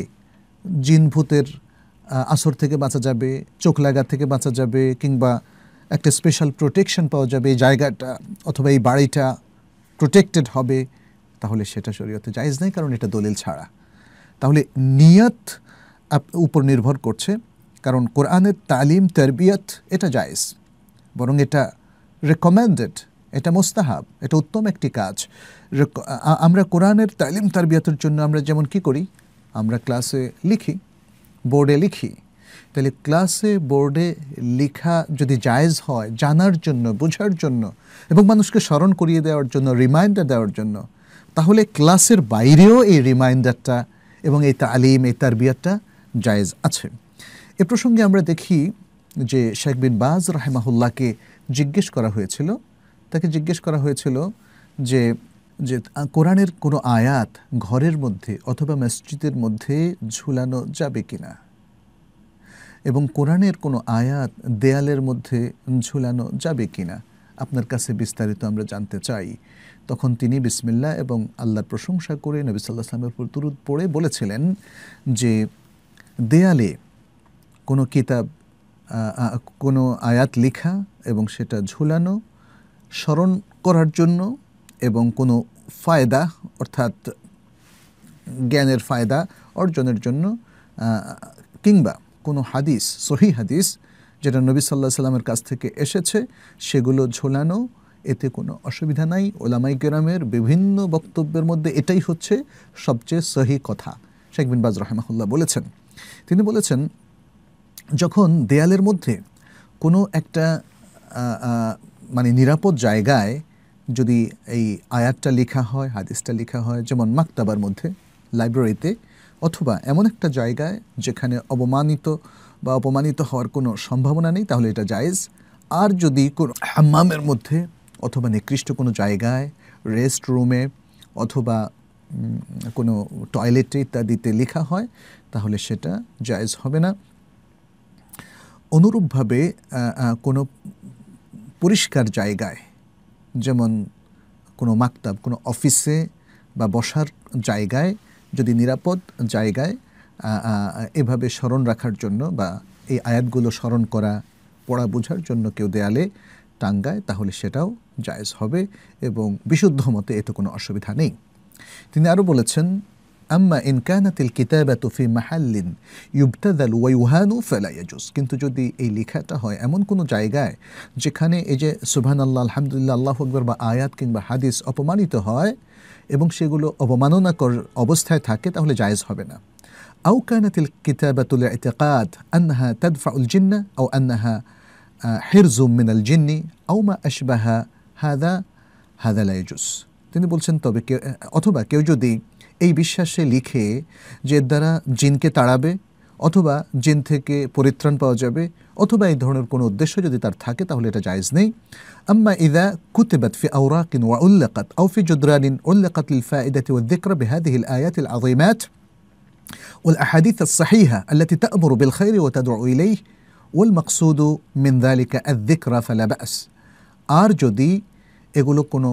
জিন ভূতের আসর থেকে বাঁচা যাবে চোখ লাগা থেকে বাঁচা যাবে কিংবা একটা স্পেশাল প্রোটেকশন পাওয়া যাবে এই জায়গাটা অথবা এই বাড়িটা প্রোটেক্টেড হবে তাহলে সেটা শরীয়তে জায়জ নেই কারণ এটা দলিল ছাড়া তাহলে নিয়ত উপর নির্ভর করছে কারণ কোরআনের তালিম তেরবিয়ত এটা জায়েজ বরং এটা রেকমেন্ডেড এটা মোস্তাহাব এটা উত্তম একটি কাজ আমরা কোরআনের তালিম তারবিয়তের জন্য আমরা যেমন কি করি আমরা ক্লাসে লিখি বোর্ডে লিখি তাহলে ক্লাসে বোর্ডে লেখা যদি জায়েজ হয় জানার জন্য বোঝার জন্য এবং মানুষকে স্মরণ করিয়ে দেওয়ার জন্য রিমাইন্ডার দেওয়ার জন্য তাহলে ক্লাসের বাইরেও এই রিমাইন্ডারটা এবং এই তালিম এই তারবিয়াতটা জায়েজ আছে এ প্রসঙ্গে আমরা দেখি যে শেখ বিন বাজ রাহেমাহুল্লাহকে জিজ্ঞেস করা হয়েছিল তাকে জিজ্ঞেস করা হয়েছিল যে যে কোরআনের কোনো আয়াত ঘরের মধ্যে অথবা মসজিদের মধ্যে ঝুলানো যাবে কি না এবং কোরআনের কোনো আয়াত দেয়ালের মধ্যে ঝুলানো যাবে কি না আপনার কাছে বিস্তারিত আমরা জানতে চাই তখন তিনি বিসমিল্লা এবং আল্লাহর প্রশংসা করে নবী সাল্লাহ সালামের উপর তুরুদ পড়ে বলেছিলেন যে দেয়ালে কোনো কিতাব কোনো আয়াত লেখা এবং সেটা ঝুলানো স্মরণ করার জন্য এবং কোনো ফায়দা অর্থাৎ জ্ঞানের ফায়দা অর্জনের জন্য কিংবা কোনো হাদিস সহি হাদিস যেটা নবী সাল্লাহ সাল্লামের কাছ থেকে এসেছে সেগুলো ঝোলানো এতে কোনো অসুবিধা নাই ওলামাই কেরামের বিভিন্ন বক্তব্যের মধ্যে এটাই হচ্ছে সবচেয়ে সহি কথা শেখ বিন বাজ রহমাহুল্লাহ বলেছেন তিনি বলেছেন যখন দেয়ালের মধ্যে কোনো একটা মানে নিরাপদ জায়গায় যদি এই আয়াতটা লেখা হয় হাদিসটা লেখা হয় যেমন মাকতাবার মধ্যে লাইব্রেরিতে অথবা এমন একটা জায়গায় যেখানে অবমানিত বা অপমানিত হওয়ার কোনো সম্ভাবনা নেই তাহলে এটা জায়েজ আর যদি কোনো হাম্মামের মধ্যে অথবা নিকৃষ্ট কোনো জায়গায় রেস্ট রুমে অথবা কোনো টয়লেটে ইত্যাদিতে লেখা হয় তাহলে সেটা জায়েজ হবে না অনুরূপভাবে কোনো পরিষ্কার জায়গায় যেমন কোনো মাকতাব কোনো অফিসে বা বসার জায়গায় যদি নিরাপদ জায়গায় এভাবে স্মরণ রাখার জন্য বা এই আয়াতগুলো স্মরণ করা পড়া বোঝার জন্য কেউ দেয়ালে টাঙ্গায় তাহলে সেটাও জায়েজ হবে এবং বিশুদ্ধ মতে এতে কোনো অসুবিধা নেই তিনি আরও বলেছেন أما إن كانت الكتابة في محل يبتذل ويهان فلا يجوز كنت جدي إي لكاتا هوي أمون كنو جاي جاي جي كاني إجي سبحان الله الحمد لله الله أكبر با آيات كين أبو ماني تو هوي إبن شي يقولو أبو مانو ناكور أبوستها تاكت أهل جايز هوي بنا أو كانت الكتابة لاعتقاد أنها تدفع الجنة أو أنها آه، حرز من الجن أو ما أشبه هذا هذا لا يجوز تني بولسن توبي أتوبا آه، كيو جدي এই বিশ্বাসে লিখে যে এর দ্বারা জিনকে তাড়াবে অথবা জিন থেকে পরিত্রাণ পাওয়া যাবে অথবা এই ধরনের কোনো উদ্দেশ্য যদি তার থাকে তাহলে এটা জায়েজ নেই আম্মা ইদা কুতিবাত ফি আওরাকিন ওয়া উল্লাকাত আও ফি জুদরানিন উল্লাকাত লিল ফাইদাতি ওয়া যিকরা বিহাদিহি আল আয়াত আল আযীমাত والأحاديث الصحيحة التي تأمر بالخير وتدعو إليه والمقصود من ذلك الذكرى فلا بأس আর যদি এগুলো কোনো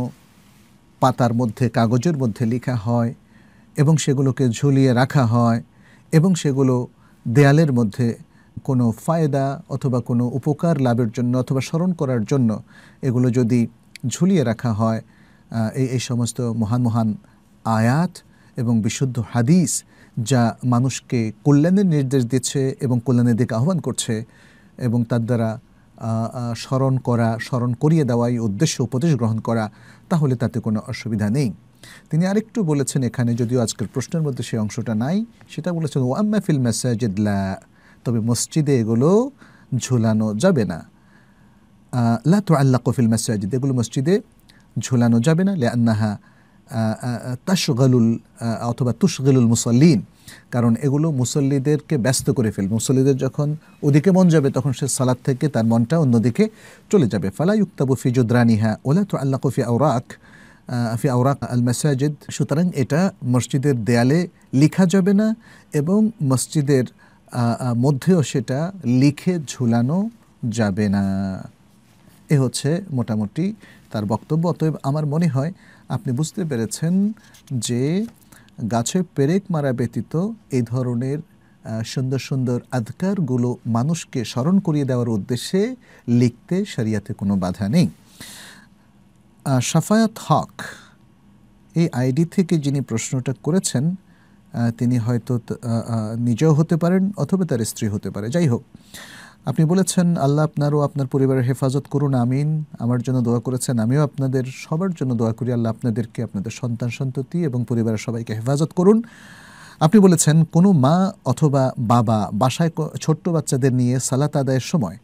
পাতার মধ্যে কাগজের মধ্যে লেখা হয় এবং সেগুলোকে ঝুলিয়ে রাখা হয় এবং সেগুলো দেয়ালের মধ্যে কোনো ফায়দা অথবা কোনো উপকার লাভের জন্য অথবা স্মরণ করার জন্য এগুলো যদি ঝুলিয়ে রাখা হয় এই এই সমস্ত মহান মহান আয়াত এবং বিশুদ্ধ হাদিস যা মানুষকে কল্যাণের নির্দেশ দিচ্ছে এবং কল্যাণের দিকে আহ্বান করছে এবং তার দ্বারা স্মরণ করা স্মরণ করিয়ে দেওয়া এই উদ্দেশ্য উপদেশ গ্রহণ করা তাহলে তাতে কোনো অসুবিধা নেই তিনি আরেকটু বলেছেন এখানে যদিও আজকের প্রশ্নের মধ্যে সেই অংশটা নাই সেটা বলেছেন ও আম্মা ফিল লা তবে মসজিদে এগুলো ঝোলানো যাবে না লা তো আল্লাহ কফিল মাসাজিদ এগুলো মসজিদে ঝোলানো যাবে না লে আন্নাহা তাসগলুল অথবা তুসগালুল মুসল্লিন কারণ এগুলো মুসল্লিদেরকে ব্যস্ত করে ফেল মুসল্লিদের যখন ওদিকে মন যাবে তখন সে সালাদ থেকে তার মনটা অন্যদিকে চলে যাবে ফালা ইউক্তাবু ফি জুদ্রানিহা ওলা তো আল্লাহ কফি আওরাক ফি আওরাক আল মাসাজিদ সুতরাং এটা মসজিদের দেয়ালে লিখা যাবে না এবং মসজিদের মধ্যেও সেটা লিখে ঝুলানো যাবে না এ হচ্ছে মোটামুটি তার বক্তব্য অতএব আমার মনে হয় আপনি বুঝতে পেরেছেন যে গাছে পেরেক মারা ব্যতীত এই ধরনের সুন্দর সুন্দর আধকারগুলো মানুষকে স্মরণ করিয়ে দেওয়ার উদ্দেশ্যে লিখতে সারিয়াতে কোনো বাধা নেই সাফায়াত হক এই আইডি থেকে যিনি প্রশ্নটা করেছেন তিনি হয়তো নিজেও হতে পারেন অথবা তার স্ত্রী হতে পারে যাই হোক আপনি বলেছেন আল্লাহ আপনার ও আপনার পরিবারের হেফাজত করুন আমিন আমার জন্য দোয়া করেছেন আমিও আপনাদের সবার জন্য দোয়া করি আল্লাহ আপনাদেরকে আপনাদের সন্তান সন্ততি এবং পরিবারের সবাইকে হেফাজত করুন আপনি বলেছেন কোনো মা অথবা বাবা বাসায় ছোট্ট বাচ্চাদের নিয়ে সালাত আদায়ের সময়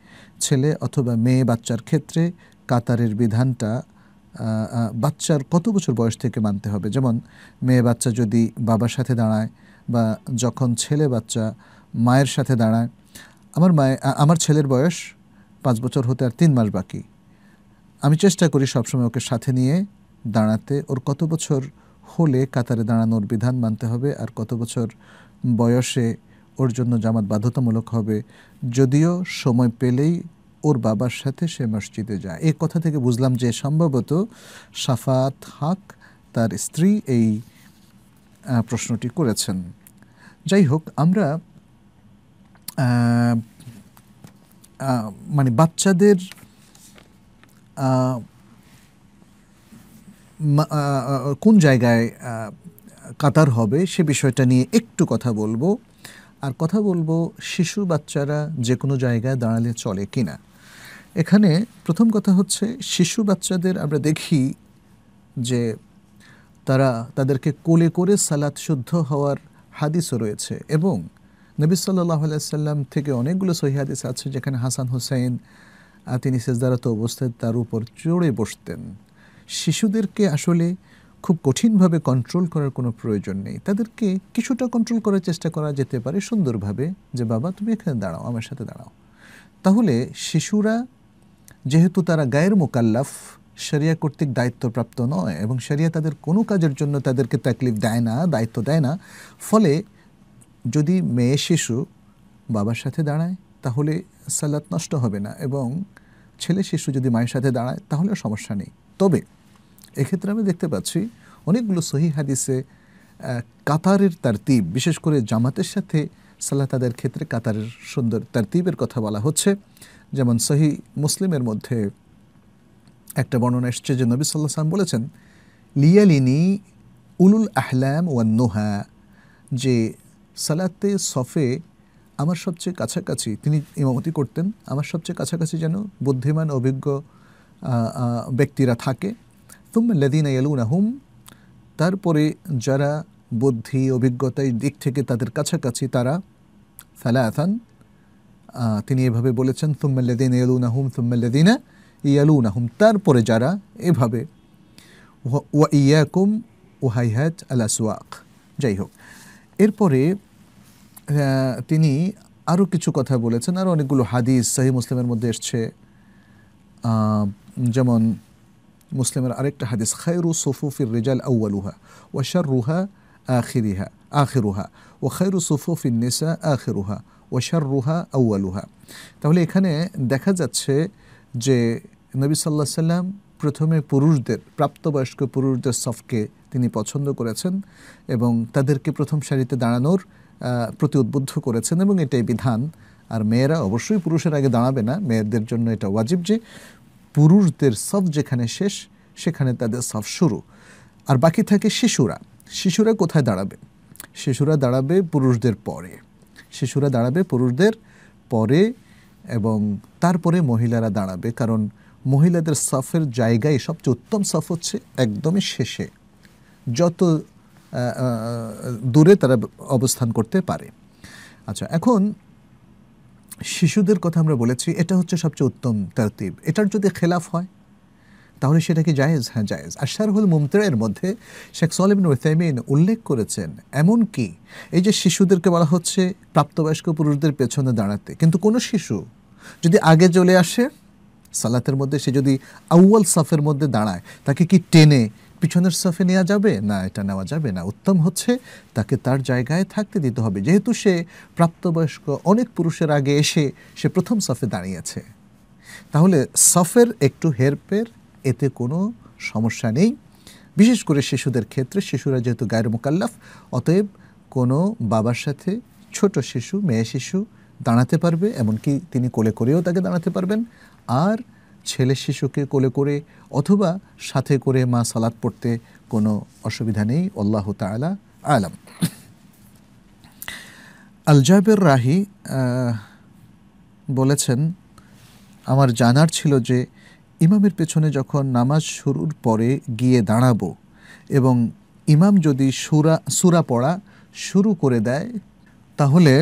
ছেলে অথবা মেয়ে বাচ্চার ক্ষেত্রে কাতারের বিধানটা বাচ্চার কত বছর বয়স থেকে মানতে হবে যেমন মেয়ে বাচ্চা যদি বাবার সাথে দাঁড়ায় বা যখন ছেলে বাচ্চা মায়ের সাথে দাঁড়ায় আমার মায়ে আমার ছেলের বয়স পাঁচ বছর হতে আর তিন মাস বাকি আমি চেষ্টা করি সবসময় ওকে সাথে নিয়ে দাঁড়াতে ওর কত বছর হলে কাতারে দাঁড়ানোর বিধান মানতে হবে আর কত বছর বয়সে ওর জন্য জামাত বাধ্যতামূলক হবে যদিও সময় পেলেই ওর বাবার সাথে সে মসজিদে যায় এই কথা থেকে বুঝলাম যে সম্ভবত সাফাত হাক তার স্ত্রী এই প্রশ্নটি করেছেন যাই হোক আমরা মানে বাচ্চাদের কোন জায়গায় কাতার হবে সে বিষয়টা নিয়ে একটু কথা বলবো আর কথা বলবো শিশু বাচ্চারা যে কোনো জায়গায় দাঁড়ালে চলে কিনা এখানে প্রথম কথা হচ্ছে শিশু বাচ্চাদের আমরা দেখি যে তারা তাদেরকে কোলে করে সালাত শুদ্ধ হওয়ার হাদিসও রয়েছে এবং নবী সাল্লাহ আলাইসাল্লাম থেকে অনেকগুলো সহি হাদিস আছে যেখানে হাসান হুসাইন তিনি সেজদারত অবস্থায় তার উপর চড়ে বসতেন শিশুদেরকে আসলে খুব কঠিনভাবে কন্ট্রোল করার কোনো প্রয়োজন নেই তাদেরকে কিছুটা কন্ট্রোল করার চেষ্টা করা যেতে পারে সুন্দরভাবে যে বাবা তুমি এখানে দাঁড়াও আমার সাথে দাঁড়াও তাহলে শিশুরা যেহেতু তারা গায়ের মোকাল্লাফ শরিয়া কর্তৃক দায়িত্বপ্রাপ্ত নয় এবং শরিয়া তাদের কোনো কাজের জন্য তাদেরকে তাকলিফ দেয় না দায়িত্ব দেয় না ফলে যদি মেয়ে শিশু বাবার সাথে দাঁড়ায় তাহলে সালাত নষ্ট হবে না এবং ছেলে শিশু যদি মায়ের সাথে দাঁড়ায় তাহলে সমস্যা নেই তবে এক্ষেত্রে আমি দেখতে পাচ্ছি অনেকগুলো সহি হাদিসে কাতারের তারতিব বিশেষ করে জামাতের সাথে সালাত তাদের ক্ষেত্রে কাতারের সুন্দর তারতিবের কথা বলা হচ্ছে যেমন সহি মুসলিমের মধ্যে একটা বর্ণনা এসছে যে নবী সাল্লাহ সাল্লাম বলেছেন লিয়ালিনি উলুল আহলাম ওয়ান নোহা যে সালাতে সফে আমার সবচেয়ে কাছাকাছি তিনি ইমামতি করতেন আমার সবচেয়ে কাছাকাছি যেন বুদ্ধিমান অভিজ্ঞ ব্যক্তিরা থাকে তুম লেদিন আহুম তারপরে যারা বুদ্ধি অভিজ্ঞতায় দিক থেকে তাদের কাছাকাছি তারা সালাথান তিনি এভাবে বলেছেন সুম্মাল্লাদিন ইয়ালুন আহম সুম্মাল্লাদিনা ইয়ালুন আহম তারপরে যারা এভাবে ওয়া ইয়াকুম ওহাইহাত আলা সুয়াক যাই হোক এরপরে তিনি আরও কিছু কথা বলেছেন আরও অনেকগুলো হাদিস সাহি মুসলিমের মধ্যে এসছে যেমন মুসলিমের আরেকটা হাদিস খায়রু সফুফির রেজাল আউয়ালুহা ওয়াশার রুহা আখিরিহা আখেরুহা ও খায়রু সফুফিন নিসা আখিরুহা ওশার রুহা আউয়ালুহা তাহলে এখানে দেখা যাচ্ছে যে নবী সাল্লাহ সাল্লাম প্রথমে পুরুষদের প্রাপ্তবয়স্ক পুরুষদের সফকে তিনি পছন্দ করেছেন এবং তাদেরকে প্রথম সারিতে দাঁড়ানোর প্রতি উদ্বুদ্ধ করেছেন এবং এটাই বিধান আর মেয়েরা অবশ্যই পুরুষের আগে দাঁড়াবে না মেয়েদের জন্য এটা ওয়াজিব যে পুরুষদের সফ যেখানে শেষ সেখানে তাদের সফ শুরু আর বাকি থাকে শিশুরা শিশুরা কোথায় দাঁড়াবে শিশুরা দাঁড়াবে পুরুষদের পরে শিশুরা দাঁড়াবে পুরুষদের পরে এবং তারপরে মহিলারা দাঁড়াবে কারণ মহিলাদের সফের জায়গায় সবচেয়ে উত্তম সফ হচ্ছে একদমই শেষে যত দূরে তারা অবস্থান করতে পারে আচ্ছা এখন শিশুদের কথা আমরা বলেছি এটা হচ্ছে সবচেয়ে উত্তম তারতিব এটার যদি খেলাফ হয় তাহলে সেটা কি জায়েজ হ্যাঁ জায়েজ আর শারহুল মুমতরায়ের মধ্যে শেখ সলিমিন ওসাইমিন উল্লেখ করেছেন এমন কি এই যে শিশুদেরকে বলা হচ্ছে প্রাপ্তবয়স্ক পুরুষদের পেছনে দাঁড়াতে কিন্তু কোনো শিশু যদি আগে চলে আসে সালাতের মধ্যে সে যদি আউয়াল সাফের মধ্যে দাঁড়ায় তাকে কি টেনে পিছনের সাফে নেওয়া যাবে না এটা নেওয়া যাবে না উত্তম হচ্ছে তাকে তার জায়গায় থাকতে দিতে হবে যেহেতু সে প্রাপ্তবয়স্ক অনেক পুরুষের আগে এসে সে প্রথম সাফে দাঁড়িয়েছে তাহলে সফের একটু হেরপের এতে কোনো সমস্যা নেই বিশেষ করে শিশুদের ক্ষেত্রে শিশুরা যেহেতু গায়ের মোকাল্লাফ অতএব কোনো বাবার সাথে ছোট শিশু মেয়ে শিশু দাঁড়াতে পারবে এমনকি তিনি কোলে করেও তাকে দাঁড়াতে পারবেন আর ছেলে শিশুকে কোলে করে অথবা সাথে করে মা সালাদ পড়তে কোনো অসুবিধা নেই আল্লাহ তালা আলাম আলজাবের রাহি বলেছেন আমার জানার ছিল যে ইমামের পেছনে যখন নামাজ শুরুর পরে গিয়ে দাঁড়াবো এবং ইমাম যদি সুরা সুরা পড়া শুরু করে দেয় তাহলে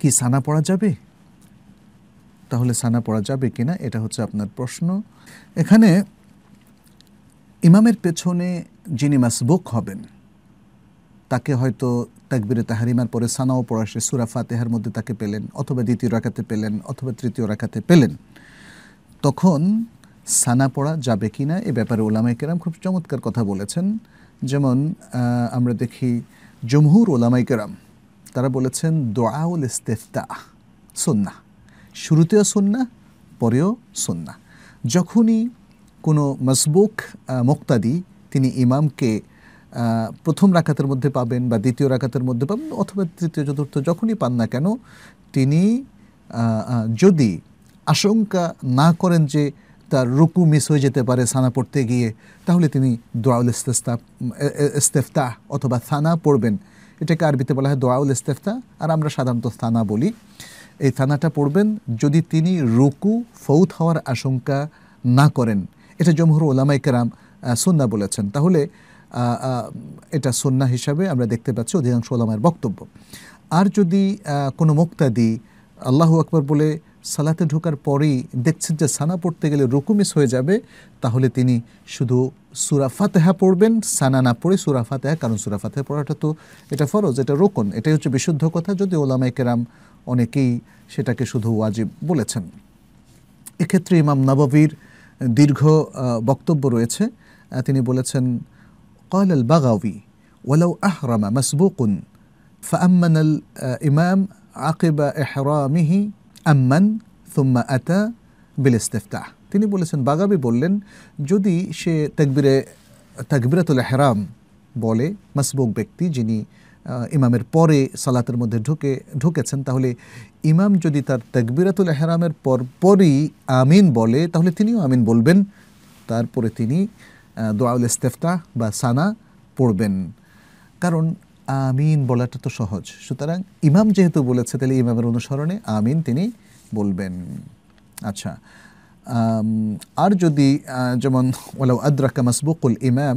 কি সানা পড়া যাবে তাহলে সানা পড়া যাবে কি না এটা হচ্ছে আপনার প্রশ্ন এখানে ইমামের পেছনে যিনি মাসবুক হবেন তাকে হয়তো তাকবিরে তাহারিমার পরে সানাও পড়া সে সুরা ফাতেহার মধ্যে তাকে পেলেন অথবা দ্বিতীয় রাখাতে পেলেন অথবা তৃতীয় রাখাতে পেলেন তখন সানা পড়া যাবে কি না এ ব্যাপারে ওলামাই কেরাম খুব চমৎকার কথা বলেছেন যেমন আমরা দেখি জমহুর ওলামাই কেরাম তারা বলেছেন দোয়াউল ইস্তেফতা সন্না শুরুতেও সন্না পরেও সন্না যখনই কোনো মজবুক মোক্তাদি তিনি ইমামকে প্রথম রাখাতের মধ্যে পাবেন বা দ্বিতীয় রাখাতের মধ্যে পাবেন অথবা তৃতীয় চতুর্থ যখনই পান না কেন তিনি যদি আশঙ্কা না করেন যে তার রুকু মিস হয়ে যেতে পারে সানা পড়তে গিয়ে তাহলে তিনি দোয়াউল ইস্তেস্তা ইস্তেফতা অথবা থানা পড়বেন এটাকে আরবিতে বলা হয় দোয়াউল ইস্তেফতা আর আমরা সাধারণত থানা বলি এই থানাটা পড়বেন যদি তিনি রুকু ফৌত হওয়ার আশঙ্কা না করেন এটা জমহুর ওলামাইকেরাম সন্না বলেছেন তাহলে এটা সন্না হিসাবে আমরা দেখতে পাচ্ছি অধিকাংশ ওলামায়ের বক্তব্য আর যদি কোনো মুক্তাদি আল্লাহ আকবর বলে সালাতে ঢোকার পরেই দেখছেন যে সানা পড়তে গেলে রুকুমিস হয়ে যাবে তাহলে তিনি শুধু সুরা ফাতেহা পড়বেন সানা না পড়ে সুরাফাতেহা কারণ সুরাফাতেহা পড়াটা তো এটা ফরজ এটা রোকন এটাই হচ্ছে বিশুদ্ধ কথা যদি ওলামায় কেরাম অনেকেই সেটাকে শুধু ওয়াজিব বলেছেন এক্ষেত্রে ইমাম নবাবির দীর্ঘ বক্তব্য রয়েছে তিনি বলেছেন قال البغوي ولو أحرم مسبوق فأمن ইমাম আকিবা এহরামিহি আম্মান সুম্মা আতা বিল ইস্তেফতাহ তিনি বলেছেন বাগাবি বললেন যদি সে তাকবিরে তাকবিরাতুল হেরাম বলে মাসবুক ব্যক্তি যিনি ইমামের পরে সালাতের মধ্যে ঢুকে ঢুকেছেন তাহলে ইমাম যদি তার তাকবিরাতুল হেরামের পরপরই আমিন বলে তাহলে তিনিও আমিন বলবেন তারপরে তিনি দোয়াউল ইস্তেফতাহ বা সানা পড়বেন কারণ আমিন বলাটা তো সহজ সুতরাং ইমাম যেহেতু বলেছে তাহলে ইমামের অনুসরণে আমিন তিনি বলবেন আচ্ছা আর যদি যেমন ওলাউ আদ্রাকা মাসবুকুল ইমাম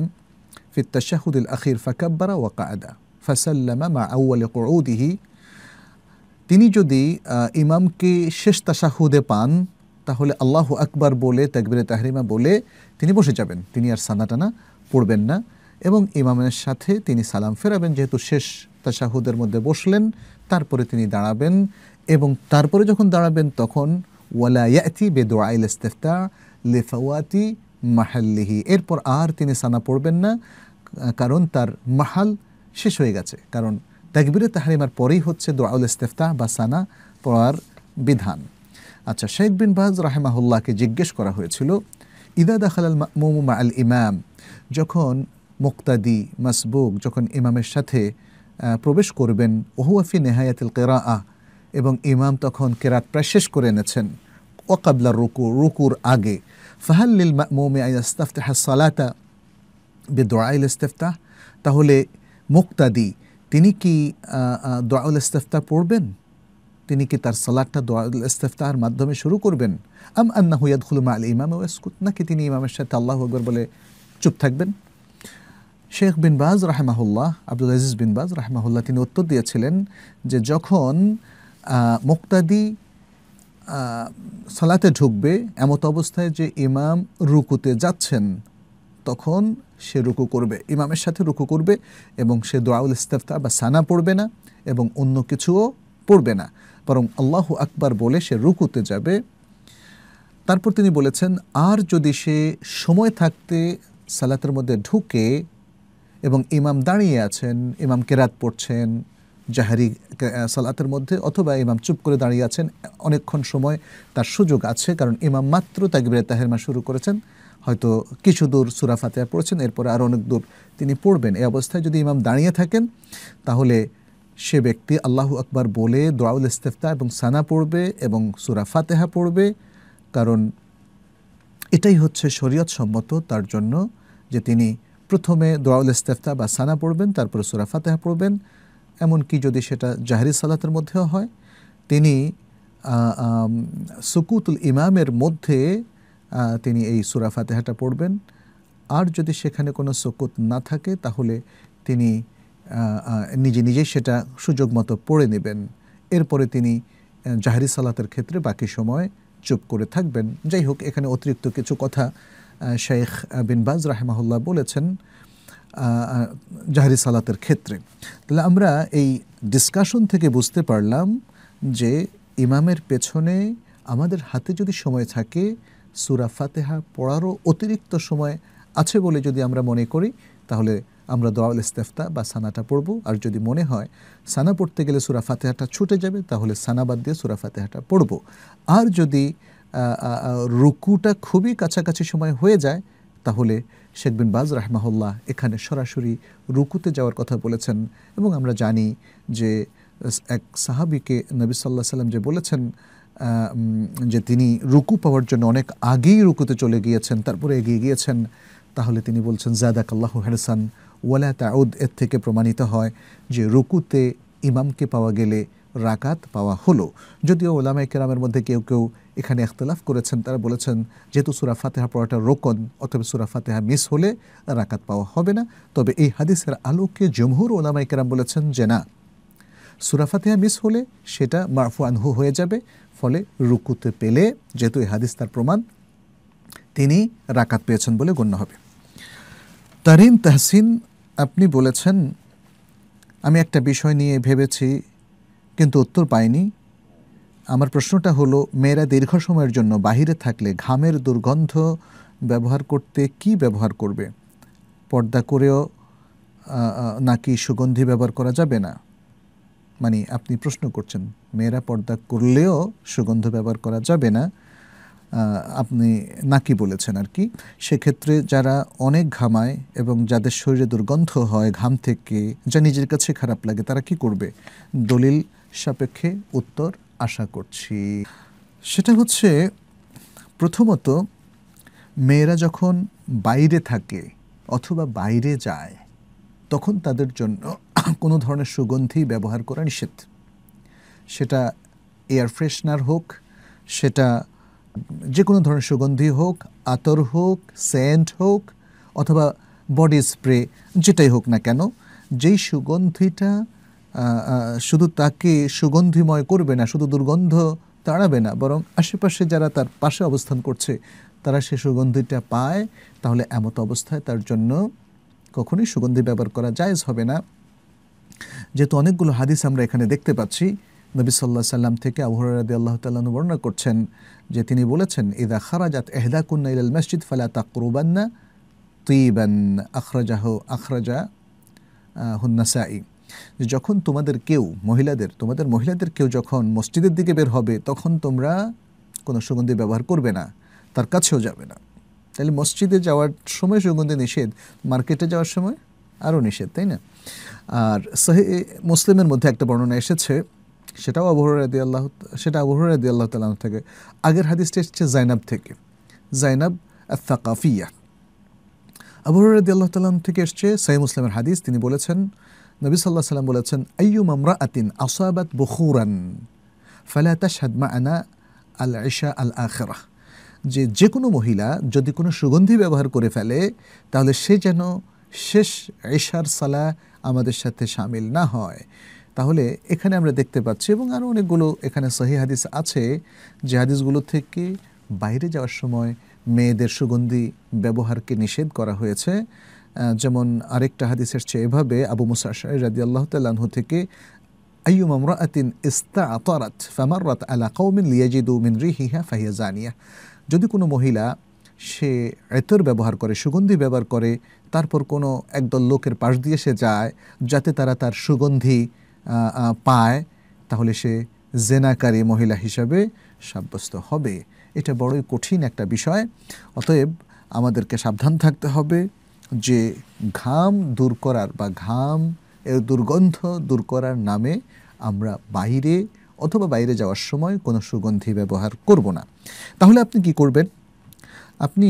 ফিত্তা তাশাহুদুল আখির ফাকাব্বারা ওয়া কায়দা ফাসাল্লামা মা আউ্বালে কৌদিহি তিনি যদি ইমামকে শেষ তাশাহুদে পান তাহলে আল্লাহ আকবার বলে তাকবিরে তাহরিমা বলে তিনি বসে যাবেন তিনি আর সানাটানা পড়বেন না এবং ইমামের সাথে তিনি সালাম ফেরাবেন যেহেতু শেষ তাশাহুদের মধ্যে বসলেন তারপরে তিনি দাঁড়াবেন এবং তারপরে যখন দাঁড়াবেন তখন ওয়ালায়াতি বেদোয়াইল ইস্তেফতা লেফাওয়াতি মাহাল্লিহি এরপর আর তিনি সানা পড়বেন না কারণ তার মাহাল শেষ হয়ে গেছে কারণ তাকবিরে তাহারিমার পরেই হচ্ছে দোয়াউল ইস্তেফতা বা সানা পড়ার বিধান আচ্ছা শেখ বিন বাজ রাহেমাহুল্লাহকে জিজ্ঞেস করা হয়েছিল ইদা দাখাল মোমু আল ইমাম যখন মুক্তাদি মাসবুক যখন ইমামের সাথে প্রবেশ করবেন ওহুয়াফি নেহায়াতিল কেরা আহ এবং ইমাম তখন কেরাত প্রায় শেষ করে এনেছেন ওকাবলা রুকু রুকুর আগে ফাহাল্লিল মোমে আইয়াস্তাফতাহ সালাতা বেদোয়াইল ইস্তেফতাহ তাহলে মুক্তাদি তিনি কি দোয়াউল ইস্তেফতাহ পড়বেন তিনি কি তার সালাদটা দোয়াউল ইস্তেফতাহার মাধ্যমে শুরু করবেন আম আন্না হুয়াদ হুলমা আল ইমাম ওয়াসকুত নাকি তিনি ইমামের সাথে আল্লাহ আকবর বলে চুপ থাকবেন শেখ বিন বাজ রাহেমাহুল্লাহ আব্দুল আজিজ বিন বাজ রাহেমাহুল্লাহ তিনি উত্তর দিয়েছিলেন যে যখন মুক্তাদি সালাতে ঢুকবে এমত অবস্থায় যে ইমাম রুকুতে যাচ্ছেন তখন সে রুকু করবে ইমামের সাথে রুকু করবে এবং সে দোয়াউল ইস্তেফতা বা সানা পড়বে না এবং অন্য কিছুও পড়বে না বরং আল্লাহ আকবার বলে সে রুকুতে যাবে তারপর তিনি বলেছেন আর যদি সে সময় থাকতে সালাতের মধ্যে ঢুকে এবং ইমাম দাঁড়িয়ে আছেন ইমাম কেরাত পড়ছেন জাহারি সালাতের মধ্যে অথবা ইমাম চুপ করে দাঁড়িয়ে আছেন অনেকক্ষণ সময় তার সুযোগ আছে কারণ ইমাম মাত্র তাকবিরে তাহেরমা শুরু করেছেন হয়তো কিছু দূর সুরা ফাতেহা পড়েছেন এরপরে আরও অনেক দূর তিনি পড়বেন এই অবস্থায় যদি ইমাম দাঁড়িয়ে থাকেন তাহলে সে ব্যক্তি আল্লাহু আকবার বলে দোয়াউল ইস্তেফতা এবং সানা পড়বে এবং সুরা ফাতেহা পড়বে কারণ এটাই হচ্ছে শরীয়ত সম্মত তার জন্য যে তিনি প্রথমে দোয়াউল ইস্তেফতা বা সানা পড়বেন তারপরে সুরা ফাতেহা পড়বেন এমনকি যদি সেটা জাহরি সালাতের মধ্যেও হয় তিনি সুকুতুল ইমামের মধ্যে তিনি এই সুরা ফাতেহাটা পড়বেন আর যদি সেখানে কোনো সুকুত না থাকে তাহলে তিনি নিজে নিজেই সেটা সুযোগ মতো পড়ে নেবেন এরপরে তিনি জাহরি সালাতের ক্ষেত্রে বাকি সময় চুপ করে থাকবেন যাই হোক এখানে অতিরিক্ত কিছু কথা শেখ বিন বাজ রাহেমাহুল্লাহ বলেছেন জাহারি সালাতের ক্ষেত্রে তাহলে আমরা এই ডিসকাশন থেকে বুঝতে পারলাম যে ইমামের পেছনে আমাদের হাতে যদি সময় থাকে সুরা ফাতেহা পড়ারও অতিরিক্ত সময় আছে বলে যদি আমরা মনে করি তাহলে আমরা দোয়াল ইস্তেফতা বা সানাটা পড়ব আর যদি মনে হয় সানা পড়তে গেলে সুরা ফাতেহাটা ছুটে যাবে তাহলে সানা বাদ দিয়ে সুরা ফাতেহাটা পড়ব আর যদি রুকুটা খুবই কাছাকাছি সময় হয়ে যায় তাহলে শেখ বিন বাজ রাহমাহুল্লাহ এখানে সরাসরি রুকুতে যাওয়ার কথা বলেছেন এবং আমরা জানি যে এক সাহাবিকে নবী সাল্লাহ সাল্লাম যে বলেছেন যে তিনি রুকু পাওয়ার জন্য অনেক আগেই রুকুতে চলে গিয়েছেন তারপরে এগিয়ে গিয়েছেন তাহলে তিনি বলছেন জাদাক আল্লাহ হেরসান ওয়ালা তাউদ এর থেকে প্রমাণিত হয় যে রুকুতে ইমামকে পাওয়া গেলে রাকাত পাওয়া হলো যদিও ওলামা কেরামের মধ্যে কেউ কেউ এখানে একতলাফ করেছেন তারা বলেছেন যেহেতু সুরা ফাতেহা পড়াটা রোকন অথবা সুরা ফাতেহা মিস হলে রাকাত পাওয়া হবে না তবে এই হাদিসের আলোকে জমহুর ওলামাই কেরাম বলেছেন যে না সুরা ফাতেহা মিস হলে সেটা মারফু আনহু হয়ে যাবে ফলে রুকুতে পেলে যেহেতু এই হাদিস তার প্রমাণ তিনি রাকাত পেয়েছেন বলে গণ্য হবে তারিন তাহসিন আপনি বলেছেন আমি একটা বিষয় নিয়ে ভেবেছি কিন্তু উত্তর পাইনি আমার প্রশ্নটা হলো মেয়েরা দীর্ঘ সময়ের জন্য বাহিরে থাকলে ঘামের দুর্গন্ধ ব্যবহার করতে কি ব্যবহার করবে পর্দা করেও নাকি সুগন্ধি ব্যবহার করা যাবে না মানে আপনি প্রশ্ন করছেন মেয়েরা পর্দা করলেও সুগন্ধ ব্যবহার করা যাবে না আপনি নাকি বলেছেন আর কি সেক্ষেত্রে যারা অনেক ঘামায় এবং যাদের শরীরে দুর্গন্ধ হয় ঘাম থেকে যা নিজের কাছে খারাপ লাগে তারা কি করবে দলিল সাপেক্ষে উত্তর আশা করছি সেটা হচ্ছে প্রথমত মেয়েরা যখন বাইরে থাকে অথবা বাইরে যায় তখন তাদের জন্য কোনো ধরনের সুগন্ধি ব্যবহার করা নিষেধ সেটা এয়ার ফ্রেশনার হোক সেটা যে কোনো ধরনের সুগন্ধি হোক আতর হোক স্যান্ট হোক অথবা বডি স্প্রে যেটাই হোক না কেন যেই সুগন্ধিটা শুধু তাকে সুগন্ধিময় করবে না শুধু দুর্গন্ধ তাড়াবে না বরং আশেপাশে যারা তার পাশে অবস্থান করছে তারা সে সুগন্ধিটা পায় তাহলে এমত অবস্থায় তার জন্য কখনই সুগন্ধি ব্যবহার করা জায়জ হবে না যেহেতু অনেকগুলো হাদিস আমরা এখানে দেখতে পাচ্ছি নবী সাল্লাহ সাল্লাম থেকে আবহরাদি আল্লাহ তাল্লাহ বর্ণনা করছেন যে তিনি বলেছেন ইদা খারাজাত কুন্না ইল মসজিদ ফালা তা তুই তিবান আখরাজাহ আখরাজা হুন্নাসাই যে যখন তোমাদের কেউ মহিলাদের তোমাদের মহিলাদের কেউ যখন মসজিদের দিকে বের হবে তখন তোমরা কোনো সুগন্ধি ব্যবহার করবে না তার কাছেও যাবে না তাহলে মসজিদে যাওয়ার সময় সুগন্ধি নিষেধ মার্কেটে যাওয়ার সময় আরও নিষেধ তাই না আর সহি মুসলিমের মধ্যে একটা বর্ণনা এসেছে সেটাও আবহরাদি আল্লাহ সেটা আবহরাদি আল্লাহ তাল্লাহ থেকে আগের হাদিসটা এসেছে জাইনাব থেকে জাইনাব আফাকাফিয়া আবহরাদি আল্লাহ তাল্লাহ থেকে এসছে সাই মুসলিমের হাদিস তিনি বলেছেন নবী সাল্লাহ সাল্লাম বলেছেন আইয়ুম আমরা আতিন আসাবাত বখুরান ফালাতা সাদমা আনা আল ইশা আল আখরা যে যে কোনো মহিলা যদি কোনো সুগন্ধি ব্যবহার করে ফেলে তাহলে সে যেন শেষ এশার সালা আমাদের সাথে সামিল না হয় তাহলে এখানে আমরা দেখতে পাচ্ছি এবং আরও অনেকগুলো এখানে সহি হাদিস আছে যে হাদিসগুলো থেকে বাইরে যাওয়ার সময় মেয়েদের সুগন্ধি ব্যবহারকে নিষেধ করা হয়েছে যেমন আরেকটা হাদিস এসছে এভাবে আবু মুসা শাহ আল্লাহ তাল্লাহ থেকে আইয়ুম আমরাতিন ইস্তা আতারাত ফামারাত আলা কৌমিন লিয়াজিদু মিন রিহিহা ফাহিয়া জানিয়া যদি কোনো মহিলা সে এতর ব্যবহার করে সুগন্ধি ব্যবহার করে তারপর কোনো একদল লোকের পাশ দিয়ে সে যায় যাতে তারা তার সুগন্ধি পায় তাহলে সে জেনাকারী মহিলা হিসাবে সাব্যস্ত হবে এটা বড়ই কঠিন একটা বিষয় অতএব আমাদেরকে সাবধান থাকতে হবে যে ঘাম দূর করার বা ঘাম এর দুর্গন্ধ দূর করার নামে আমরা বাইরে অথবা বাইরে যাওয়ার সময় কোনো সুগন্ধি ব্যবহার করব না তাহলে আপনি কি করবেন আপনি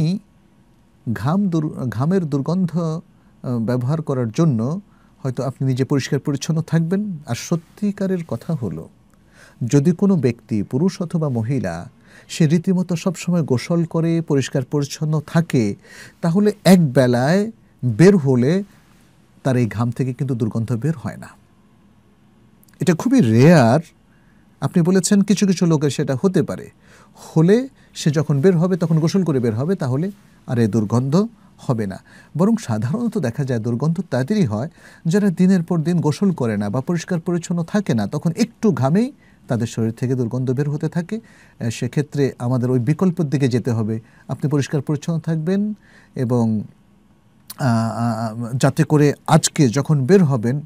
ঘাম দুর ঘামের দুর্গন্ধ ব্যবহার করার জন্য হয়তো আপনি নিজে পরিষ্কার পরিচ্ছন্ন থাকবেন আর সত্যিকারের কথা হলো যদি কোনো ব্যক্তি পুরুষ অথবা মহিলা সে রীতিমতো সবসময় গোসল করে পরিষ্কার পরিচ্ছন্ন থাকে তাহলে এক বেলায় বের হলে তার এই ঘাম থেকে কিন্তু দুর্গন্ধ বের হয় না এটা খুবই রেয়ার আপনি বলেছেন কিছু কিছু লোকের সেটা হতে পারে হলে সে যখন বের হবে তখন গোসল করে বের হবে তাহলে আর এই দুর্গন্ধ হবে না বরং সাধারণত দেখা যায় দুর্গন্ধ তাদেরই হয় যারা দিনের পর দিন গোসল করে না বা পরিষ্কার পরিচ্ছন্ন থাকে না তখন একটু ঘামেই তাদের শরীর থেকে দুর্গন্ধ বের হতে থাকে সেক্ষেত্রে আমাদের ওই বিকল্পের দিকে যেতে হবে আপনি পরিষ্কার পরিচ্ছন্ন থাকবেন এবং যাতে করে আজকে যখন বের হবেন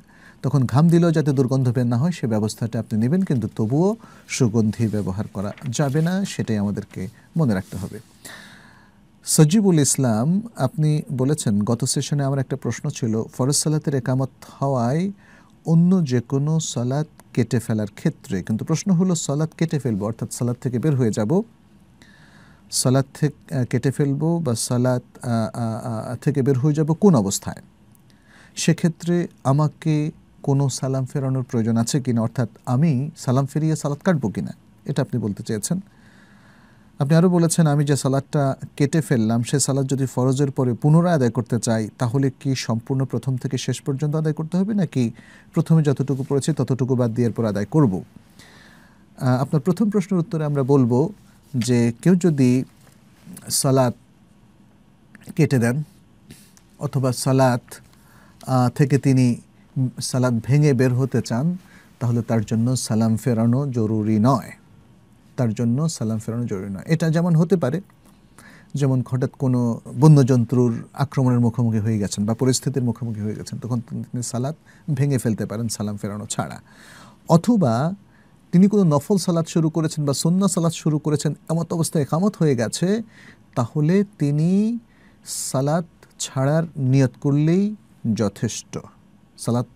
তখন ঘাম দিলেও যাতে দুর্গন্ধ বের না হয় সে ব্যবস্থাটা আপনি নেবেন কিন্তু তবুও সুগন্ধি ব্যবহার করা যাবে না সেটাই আমাদেরকে মনে রাখতে হবে সজিবুল ইসলাম আপনি বলেছেন গত সেশনে আমার একটা প্রশ্ন ছিল ফরজ সালাতের একামত হওয়ায় অন্য যে কোনো সালাদ কেটে ফেলার ক্ষেত্রে কিন্তু প্রশ্ন হলো সালাদ কেটে ফেলবো অর্থাৎ সালাদ থেকে বের হয়ে যাব সালাদ থেকে কেটে ফেলবো বা সালাদ থেকে বের হয়ে যাব কোন অবস্থায় সেক্ষেত্রে আমাকে কোনো সালাম ফেরানোর প্রয়োজন আছে কিনা অর্থাৎ আমি সালাম ফেরিয়ে সালাদ কাটবো কিনা এটা আপনি বলতে চেয়েছেন আপনি আরও বলেছেন আমি যে সালাদটা কেটে ফেললাম সে সালাদ যদি ফরজের পরে পুনরায় আদায় করতে চাই তাহলে কি সম্পূর্ণ প্রথম থেকে শেষ পর্যন্ত আদায় করতে হবে নাকি প্রথমে যতটুকু পড়েছি ততটুকু বাদ দিয়ে পর আদায় করব আপনার প্রথম প্রশ্নের উত্তরে আমরা বলবো যে কেউ যদি সালাদ কেটে দেন অথবা সালাদ থেকে তিনি সালাদ ভেঙে বের হতে চান তাহলে তার জন্য সালাম ফেরানো জরুরি নয় তার জন্য সালাম ফেরানো জরুরি নয় এটা যেমন হতে পারে যেমন হঠাৎ কোনো বন্যজন্তুর আক্রমণের মুখোমুখি হয়ে গেছেন বা পরিস্থিতির মুখোমুখি হয়ে গেছেন তখন তিনি সালাদ ভেঙে ফেলতে পারেন সালাম ফেরানো ছাড়া অথবা তিনি কোনো নফল সালাদ শুরু করেছেন বা সন্না সালাদ শুরু করেছেন এমত অবস্থায় একামত হয়ে গেছে তাহলে তিনি সালাদ ছাড়ার নিয়ত করলেই যথেষ্ট সালাদ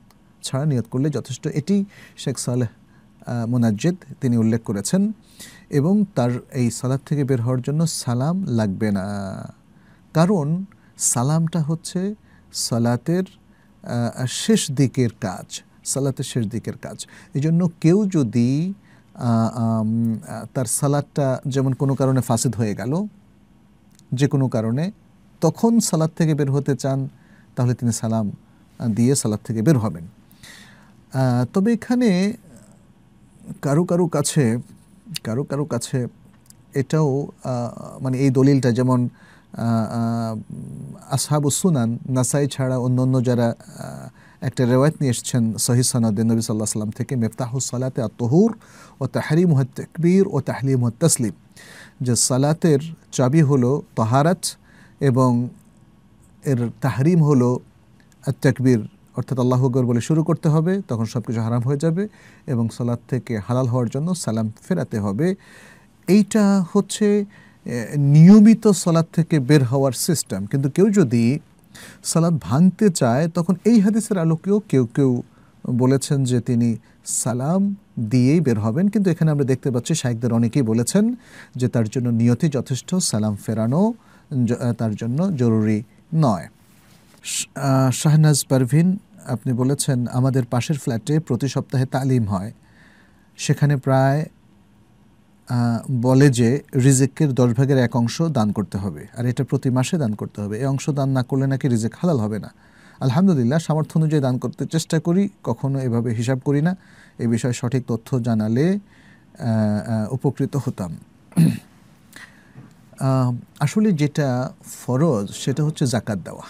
ছাড়া নিয়ত করলে যথেষ্ট এটি শেখ সালেহ মোনাজ্জেদ তিনি উল্লেখ করেছেন এবং তার এই সালাদ থেকে বের হওয়ার জন্য সালাম লাগবে না কারণ সালামটা হচ্ছে সালাতের শেষ দিকের কাজ সালাতের শেষ দিকের কাজ এই জন্য কেউ যদি তার সালাদটা যেমন কোনো কারণে ফাঁসিদ হয়ে গেল যে কোনো কারণে তখন সালাদ থেকে বের হতে চান তাহলে তিনি সালাম দিয়ে সালাদ থেকে বের হবেন তবে এখানে কারো কারো কাছে কারো কারো কাছে এটাও মানে এই দলিলটা যেমন আসহাবু সুনান নাসাই ছাড়া অন্য অন্য যারা একটা রেওয়ায়ত নিয়ে এসছেন সহি সনাদে নবী সাল্লাহ সাল্লাম থেকে মেফতাহ সালাতে তহুর ও তাহারিম তকবীর ও তাহলিম তসলিম যে সালাতের চাবি হলো তহারাত এবং এর তাহরিম হলো তকবীর অর্থাৎ আল্লাহ আকবর বলে শুরু করতে হবে তখন সব কিছু হারাম হয়ে যাবে এবং সালাদ থেকে হালাল হওয়ার জন্য সালাম ফেরাতে হবে এইটা হচ্ছে নিয়মিত সালাদ থেকে বের হওয়ার সিস্টেম কিন্তু কেউ যদি সালাদ ভাঙতে চায় তখন এই হাদিসের আলোকেও কেউ কেউ বলেছেন যে তিনি সালাম দিয়েই বের হবেন কিন্তু এখানে আমরা দেখতে পাচ্ছি শাহেকদের অনেকেই বলেছেন যে তার জন্য নিয়তি যথেষ্ট সালাম ফেরানো তার জন্য জরুরি নয় শাহনাজ পারভিন আপনি বলেছেন আমাদের পাশের ফ্ল্যাটে প্রতি সপ্তাহে তালিম হয় সেখানে প্রায় বলে যে রিজেকের দশ ভাগের এক অংশ দান করতে হবে আর এটা প্রতি মাসে দান করতে হবে এই অংশ দান না করলে নাকি রিজেক হালাল হবে না আলহামদুলিল্লাহ সামর্থ্য অনুযায়ী দান করতে চেষ্টা করি কখনো এভাবে হিসাব করি না এ বিষয়ে সঠিক তথ্য জানালে উপকৃত হতাম আসলে যেটা ফরজ সেটা হচ্ছে জাকাত দেওয়া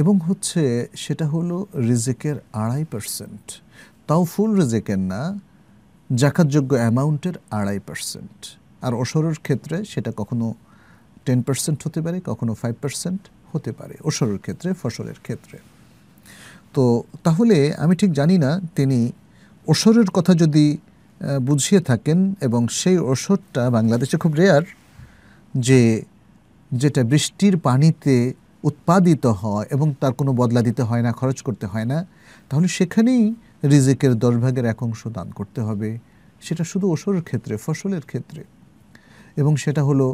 এবং হচ্ছে সেটা হলো রিজেকের আড়াই পার্সেন্ট তাও ফুল রিজেকের না জাকাতযোগ্য অ্যামাউন্টের আড়াই পার্সেন্ট আর ওসরের ক্ষেত্রে সেটা কখনো টেন পার্সেন্ট হতে পারে কখনো ফাইভ পার্সেন্ট হতে পারে ওসরের ক্ষেত্রে ফসলের ক্ষেত্রে তো তাহলে আমি ঠিক জানি না তিনি অসরের কথা যদি বুঝিয়ে থাকেন এবং সেই ওষরটা বাংলাদেশে খুব রেয়ার যে যেটা বৃষ্টির পানিতে উৎপাদিত হয় এবং তার কোনো বদলা দিতে হয় না খরচ করতে হয় না তাহলে সেখানেই রিজিকের দশ ভাগের এক অংশ দান করতে হবে সেটা শুধু ওষুধের ক্ষেত্রে ফসলের ক্ষেত্রে এবং সেটা হলো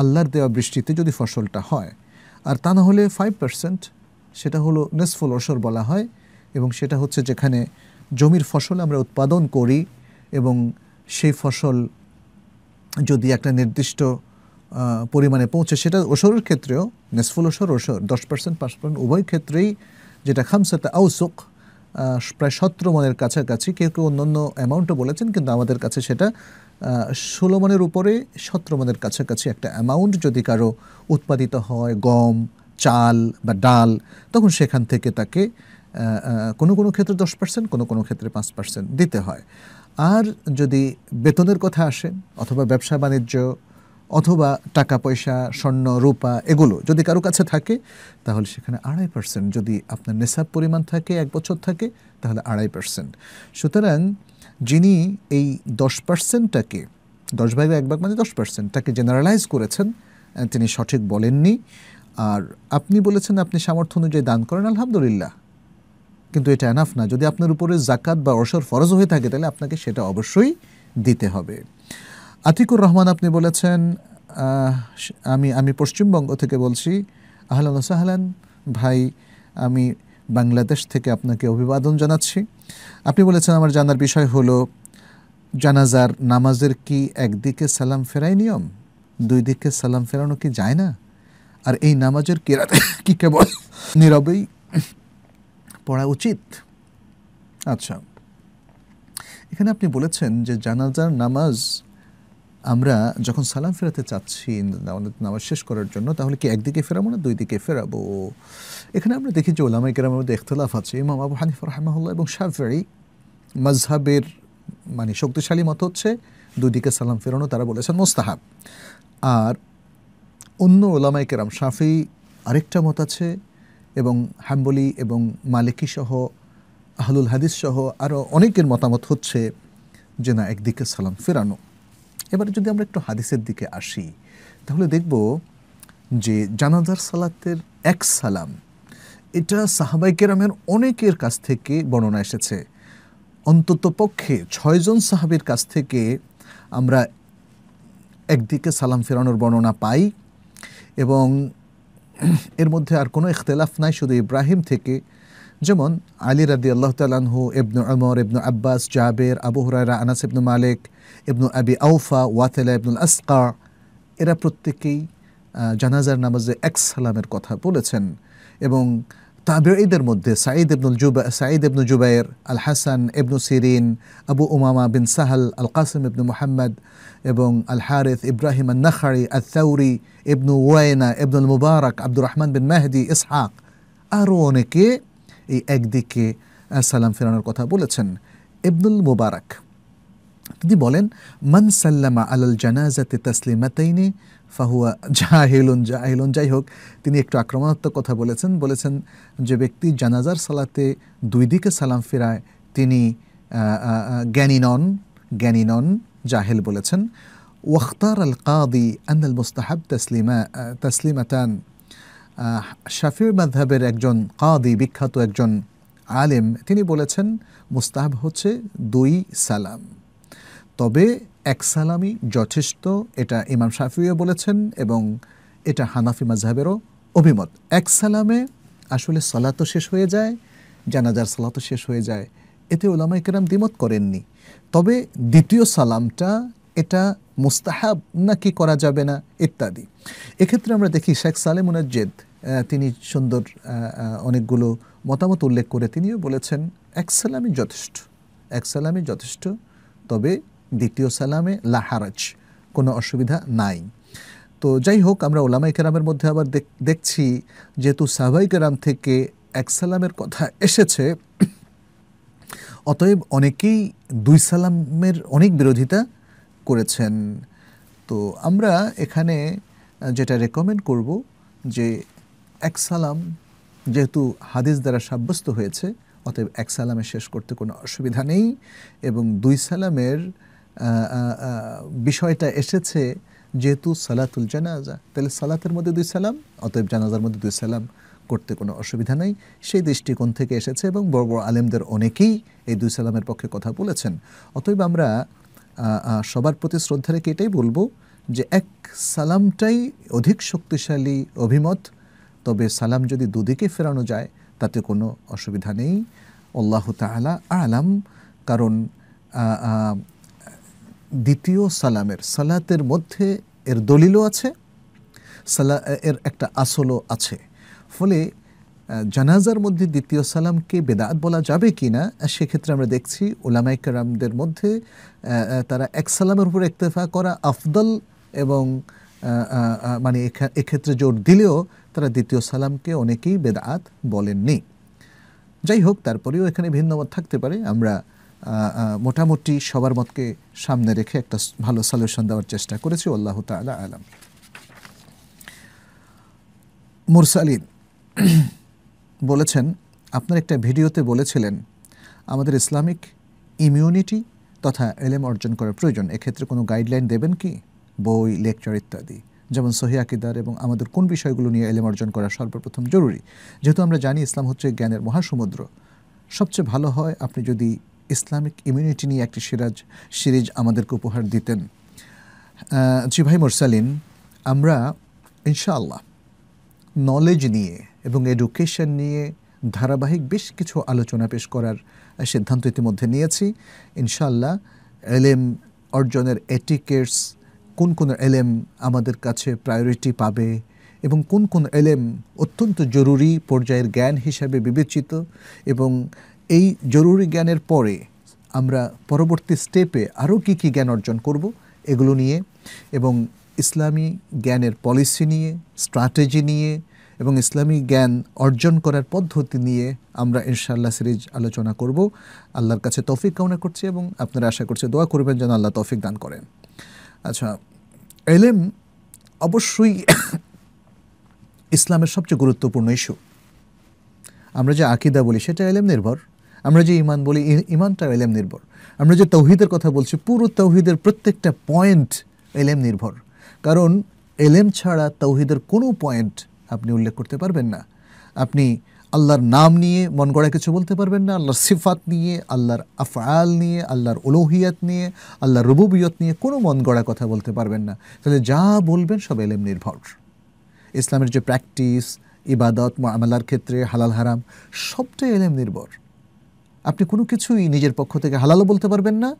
আল্লাহর দেওয়া বৃষ্টিতে যদি ফসলটা হয় আর তা না হলে ফাইভ পার্সেন্ট সেটা হলো নেসফল অসর বলা হয় এবং সেটা হচ্ছে যেখানে জমির ফসল আমরা উৎপাদন করি এবং সেই ফসল যদি একটা নির্দিষ্ট পরিমাণে পৌঁছে সেটা ওসরের ক্ষেত্রেও নেসফুল ওসর ওসর দশ পার্সেন্ট পাঁচ পার্সেন্ট উভয় ক্ষেত্রেই যেটা খামসাতা আউসুক প্রায় সতেরো মনের কাছাকাছি কেউ কেউ অন্য অন্য অ্যামাউন্টও বলেছেন কিন্তু আমাদের কাছে সেটা ষোলো মনের উপরে সতেরো মনের কাছাকাছি একটা অ্যামাউন্ট যদি কারো উৎপাদিত হয় গম চাল বা ডাল তখন সেখান থেকে তাকে কোনো কোনো ক্ষেত্রে দশ পার্সেন্ট কোনো কোনো ক্ষেত্রে পাঁচ পার্সেন্ট দিতে হয় আর যদি বেতনের কথা আসে অথবা ব্যবসা বাণিজ্য অথবা টাকা পয়সা স্বর্ণ রূপা এগুলো যদি কারো কাছে থাকে তাহলে সেখানে আড়াই পার্সেন্ট যদি আপনার নেশাব পরিমাণ থাকে এক বছর থাকে তাহলে আড়াই পার্সেন্ট সুতরাং যিনি এই দশ পার্সেন্টটাকে দশ ভাগে এক ভাগ মানে দশ পার্সেন্ট তাকে জেনারেলাইজ করেছেন তিনি সঠিক বলেননি আর আপনি বলেছেন আপনি সামর্থ্য অনুযায়ী দান করেন আলহামদুলিল্লাহ কিন্তু এটা এনাফ না যদি আপনার উপরে জাকাত বা অসর ফরজ হয়ে থাকে তাহলে আপনাকে সেটা অবশ্যই দিতে হবে আতিকুর রহমান আপনি বলেছেন আমি আমি পশ্চিমবঙ্গ থেকে বলছি আহলান সাহলান ভাই আমি বাংলাদেশ থেকে আপনাকে অভিবাদন জানাচ্ছি আপনি বলেছেন আমার জানার বিষয় হলো জানাজার নামাজের কি একদিকে সালাম ফেরাই নিয়ম দুই দিকে সালাম ফেরানো কি যায় না আর এই নামাজের কেরা <laughs> কি কেবল নীরবেই পড়া উচিত আচ্ছা এখানে আপনি বলেছেন যে জানাজার নামাজ আমরা যখন সালাম ফেরাতে চাচ্ছি নামাজ শেষ করার জন্য তাহলে কি একদিকে ফেরাবো না দুই দিকে ফেরাবো এখানে আমরা দেখি যে ওলামাই কেরামের মধ্যে এখতলাফ আছে ইমাম আবু হানিফ রহমাহুল্লাহ এবং শাহফেরি মাজহাবের মানে শক্তিশালী মত হচ্ছে দুদিকে সালাম ফেরানো তারা বলেছেন মোস্তাহাব আর অন্য ওলামাই কেরাম শাফি আরেকটা মত আছে এবং হাম্বলি এবং মালিকি সহ আহলুল হাদিস সহ আরও অনেকের মতামত হচ্ছে যে না একদিকে সালাম ফেরানো এবারে যদি আমরা একটু হাদিসের দিকে আসি তাহলে দেখব যে জানাজার সালাতের এক সালাম এটা সাহাবাই কেরামের অনেকের কাছ থেকে বর্ণনা এসেছে অন্তত পক্ষে ছয়জন সাহাবির কাছ থেকে আমরা একদিকে সালাম ফেরানোর বর্ণনা পাই এবং এর মধ্যে আর কোনো ইখতলাফ নাই শুধু ইব্রাহিম থেকে যেমন আলী রাদি আল্লাহ তালাহু ইবনু আমর ইবনু আব্বাস জাবের আবু হরাইরা আনাস ইবনু মালিক ইবনুল আবি আউফা ওয়াতেলা ইবনুল আসকা এরা প্রত্যেকেই জানাজার নামাজে এক সালামের কথা বলেছেন এবং তাবেঈদের মধ্যে সাঈদ ইবনুল জুবা Saeed ibnu Jubair al Hasan ibnu Sirin Abu Umama bin Sahl al Qasim ibnu Muhammad এবং আল হারিফ ইব্রাহিম আল নাখারি আল তাউরি ইবনু ওয়াইনা ইবনুল মুবারক আব্দুর রহমান বিন মেহদি ইসহাক আরও অনেকে এই একদিকে সালাম ফেরানোর কথা বলেছেন ইবনুল মুবারক তিনি বলেন মান সাল্লামা আলাল জানাজাতে তাসলিমাতাইনি ফাহুয়া জাহেলুন জাহেলুন যাই হোক তিনি একটু আক্রমণাত্মক কথা বলেছেন বলেছেন যে ব্যক্তি জানাজার সালাতে দুই দিকে সালাম ফেরায় তিনি জ্ঞানী নন জ্ঞানী নন জাহেল বলেছেন ওয়াখতার আল কাদি আন্দাল মুস্তাহাব তসলিমা তসলিমাতান শাফির মাধাবের একজন কাদি বিখ্যাত একজন আলেম তিনি বলেছেন মুস্তাহাব হচ্ছে দুই সালাম তবে এক সালামি যথেষ্ট এটা ইমাম শাফিও বলেছেন এবং এটা হানাফি মাঝহাবেরও অভিমত এক সালামে আসলে সালাতও শেষ হয়ে যায় জানাজার সালাতও শেষ হয়ে যায় এতে ওলামা ইকরাম দ্বিমত করেননি তবে দ্বিতীয় সালামটা এটা মুস্তাহাব নাকি করা যাবে না ইত্যাদি এক্ষেত্রে আমরা দেখি শেখ সালেম জেদ তিনি সুন্দর অনেকগুলো মতামত উল্লেখ করে তিনিও বলেছেন এক সালামি যথেষ্ট এক সালামি যথেষ্ট তবে দ্বিতীয় সালামে লাহারাজ কোনো অসুবিধা নাই তো যাই হোক আমরা ওলামাই কেরামের মধ্যে আবার দেখছি যেহেতু সাহবাই কেরাম থেকে এক সালামের কথা এসেছে অতএব অনেকেই দুই সালামের অনেক বিরোধিতা করেছেন তো আমরা এখানে যেটা রেকমেন্ড করব যে এক সালাম যেহেতু হাদিস দ্বারা সাব্যস্ত হয়েছে অতএব এক সালামে শেষ করতে কোনো অসুবিধা নেই এবং দুই সালামের বিষয়টা এসেছে যেহেতু সালাতুল জানাজা তাহলে সালাতের মধ্যে দুই সালাম অতএব জানাজার মধ্যে দুই সালাম করতে কোনো অসুবিধা নেই সেই দৃষ্টিকোণ থেকে এসেছে এবং বড় বড় আলেমদের অনেকেই এই দুই সালামের পক্ষে কথা বলেছেন অতএব আমরা সবার প্রতি শ্রদ্ধা রেখে এটাই বলবো যে এক সালামটাই অধিক শক্তিশালী অভিমত তবে সালাম যদি দুদিকে ফেরানো যায় তাতে কোনো অসুবিধা নেই আল্লাহ তালা আলাম কারণ দ্বিতীয় সালামের সালাতের মধ্যে এর দলিলও আছে সালা এর একটা আসলও আছে ফলে জানাজার মধ্যে দ্বিতীয় সালামকে বেদাত বলা যাবে কি না সেক্ষেত্রে আমরা দেখছি ওলামাই কারামদের মধ্যে তারা এক সালামের উপর একতেফা করা আফদল এবং মানে এক্ষেত্রে জোর দিলেও তারা দ্বিতীয় সালামকে অনেকেই বেদাত বলেননি যাই হোক তারপরেও এখানে ভিন্নমত থাকতে পারে আমরা মোটামুটি সবার মতকে সামনে রেখে একটা ভালো সলিউশন দেওয়ার চেষ্টা করেছি আল্লাহ তালা আলম মুরসালিন <clears throat> বলেছেন আপনার একটা ভিডিওতে বলেছিলেন আমাদের ইসলামিক ইমিউনিটি তথা এলেম অর্জন করার প্রয়োজন এক্ষেত্রে কোনো গাইডলাইন দেবেন কি বই লেকচার ইত্যাদি যেমন সহিয়াকিদার এবং আমাদের কোন বিষয়গুলো নিয়ে এলেম অর্জন করা সর্বপ্রথম জরুরি যেহেতু আমরা জানি ইসলাম হচ্ছে জ্ঞানের মহাসমুদ্র সবচেয়ে ভালো হয় আপনি যদি ইসলামিক ইমিউনিটি নিয়ে একটি সিরাজ সিরিজ আমাদেরকে উপহার দিতেন জি ভাই মোরসালিন আমরা ইনশাআল্লাহ নলেজ নিয়ে এবং এডুকেশন নিয়ে ধারাবাহিক বেশ কিছু আলোচনা পেশ করার সিদ্ধান্ত ইতিমধ্যে নিয়েছি ইনশাআল্লাহ এলএম অর্জনের এটিকেটস কোন কোন এলএম আমাদের কাছে প্রায়োরিটি পাবে এবং কোন কোন এলএম অত্যন্ত জরুরি পর্যায়ের জ্ঞান হিসাবে বিবেচিত এবং এই জরুরি জ্ঞানের পরে আমরা পরবর্তী স্টেপে আরও কী কী জ্ঞান অর্জন করব এগুলো নিয়ে এবং ইসলামী জ্ঞানের পলিসি নিয়ে স্ট্র্যাটেজি নিয়ে এবং ইসলামী জ্ঞান অর্জন করার পদ্ধতি নিয়ে আমরা ইনশাআল্লাহ সিরিজ আলোচনা করব আল্লাহর কাছে তৌফিক কামনা করছি এবং আপনারা আশা করছে দোয়া করবেন যেন আল্লাহ তৌফিক দান করেন আচ্ছা এলেম অবশ্যই <coughs> ইসলামের সবচেয়ে গুরুত্বপূর্ণ ইস্যু আমরা যে আকিদা বলি সেটা এলেম নির্ভর আমরা যে ইমান বলি ইমানটা এলেম নির্ভর আমরা যে তৌহিদের কথা বলছি পুরো তৌহিদের প্রত্যেকটা পয়েন্ট এলেম নির্ভর কারণ এলেম ছাড়া তৌহিদের কোনো পয়েন্ট আপনি উল্লেখ করতে পারবেন না আপনি আল্লাহর নাম নিয়ে মন গড়া কিছু বলতে পারবেন না আল্লাহর সিফাত নিয়ে আল্লাহর আফআল নিয়ে আল্লাহর উলোহিয়াত নিয়ে আল্লাহর রুবুবিয়ত নিয়ে কোনো মন গড়া কথা বলতে পারবেন না তাহলে যা বলবেন সব এলেম নির্ভর ইসলামের যে প্র্যাকটিস ইবাদত মামলার ক্ষেত্রে হালাল হারাম সবটাই এলেম নির্ভর আপনি কোনো কিছুই নিজের পক্ষ থেকে হালালো বলতে পারবেন না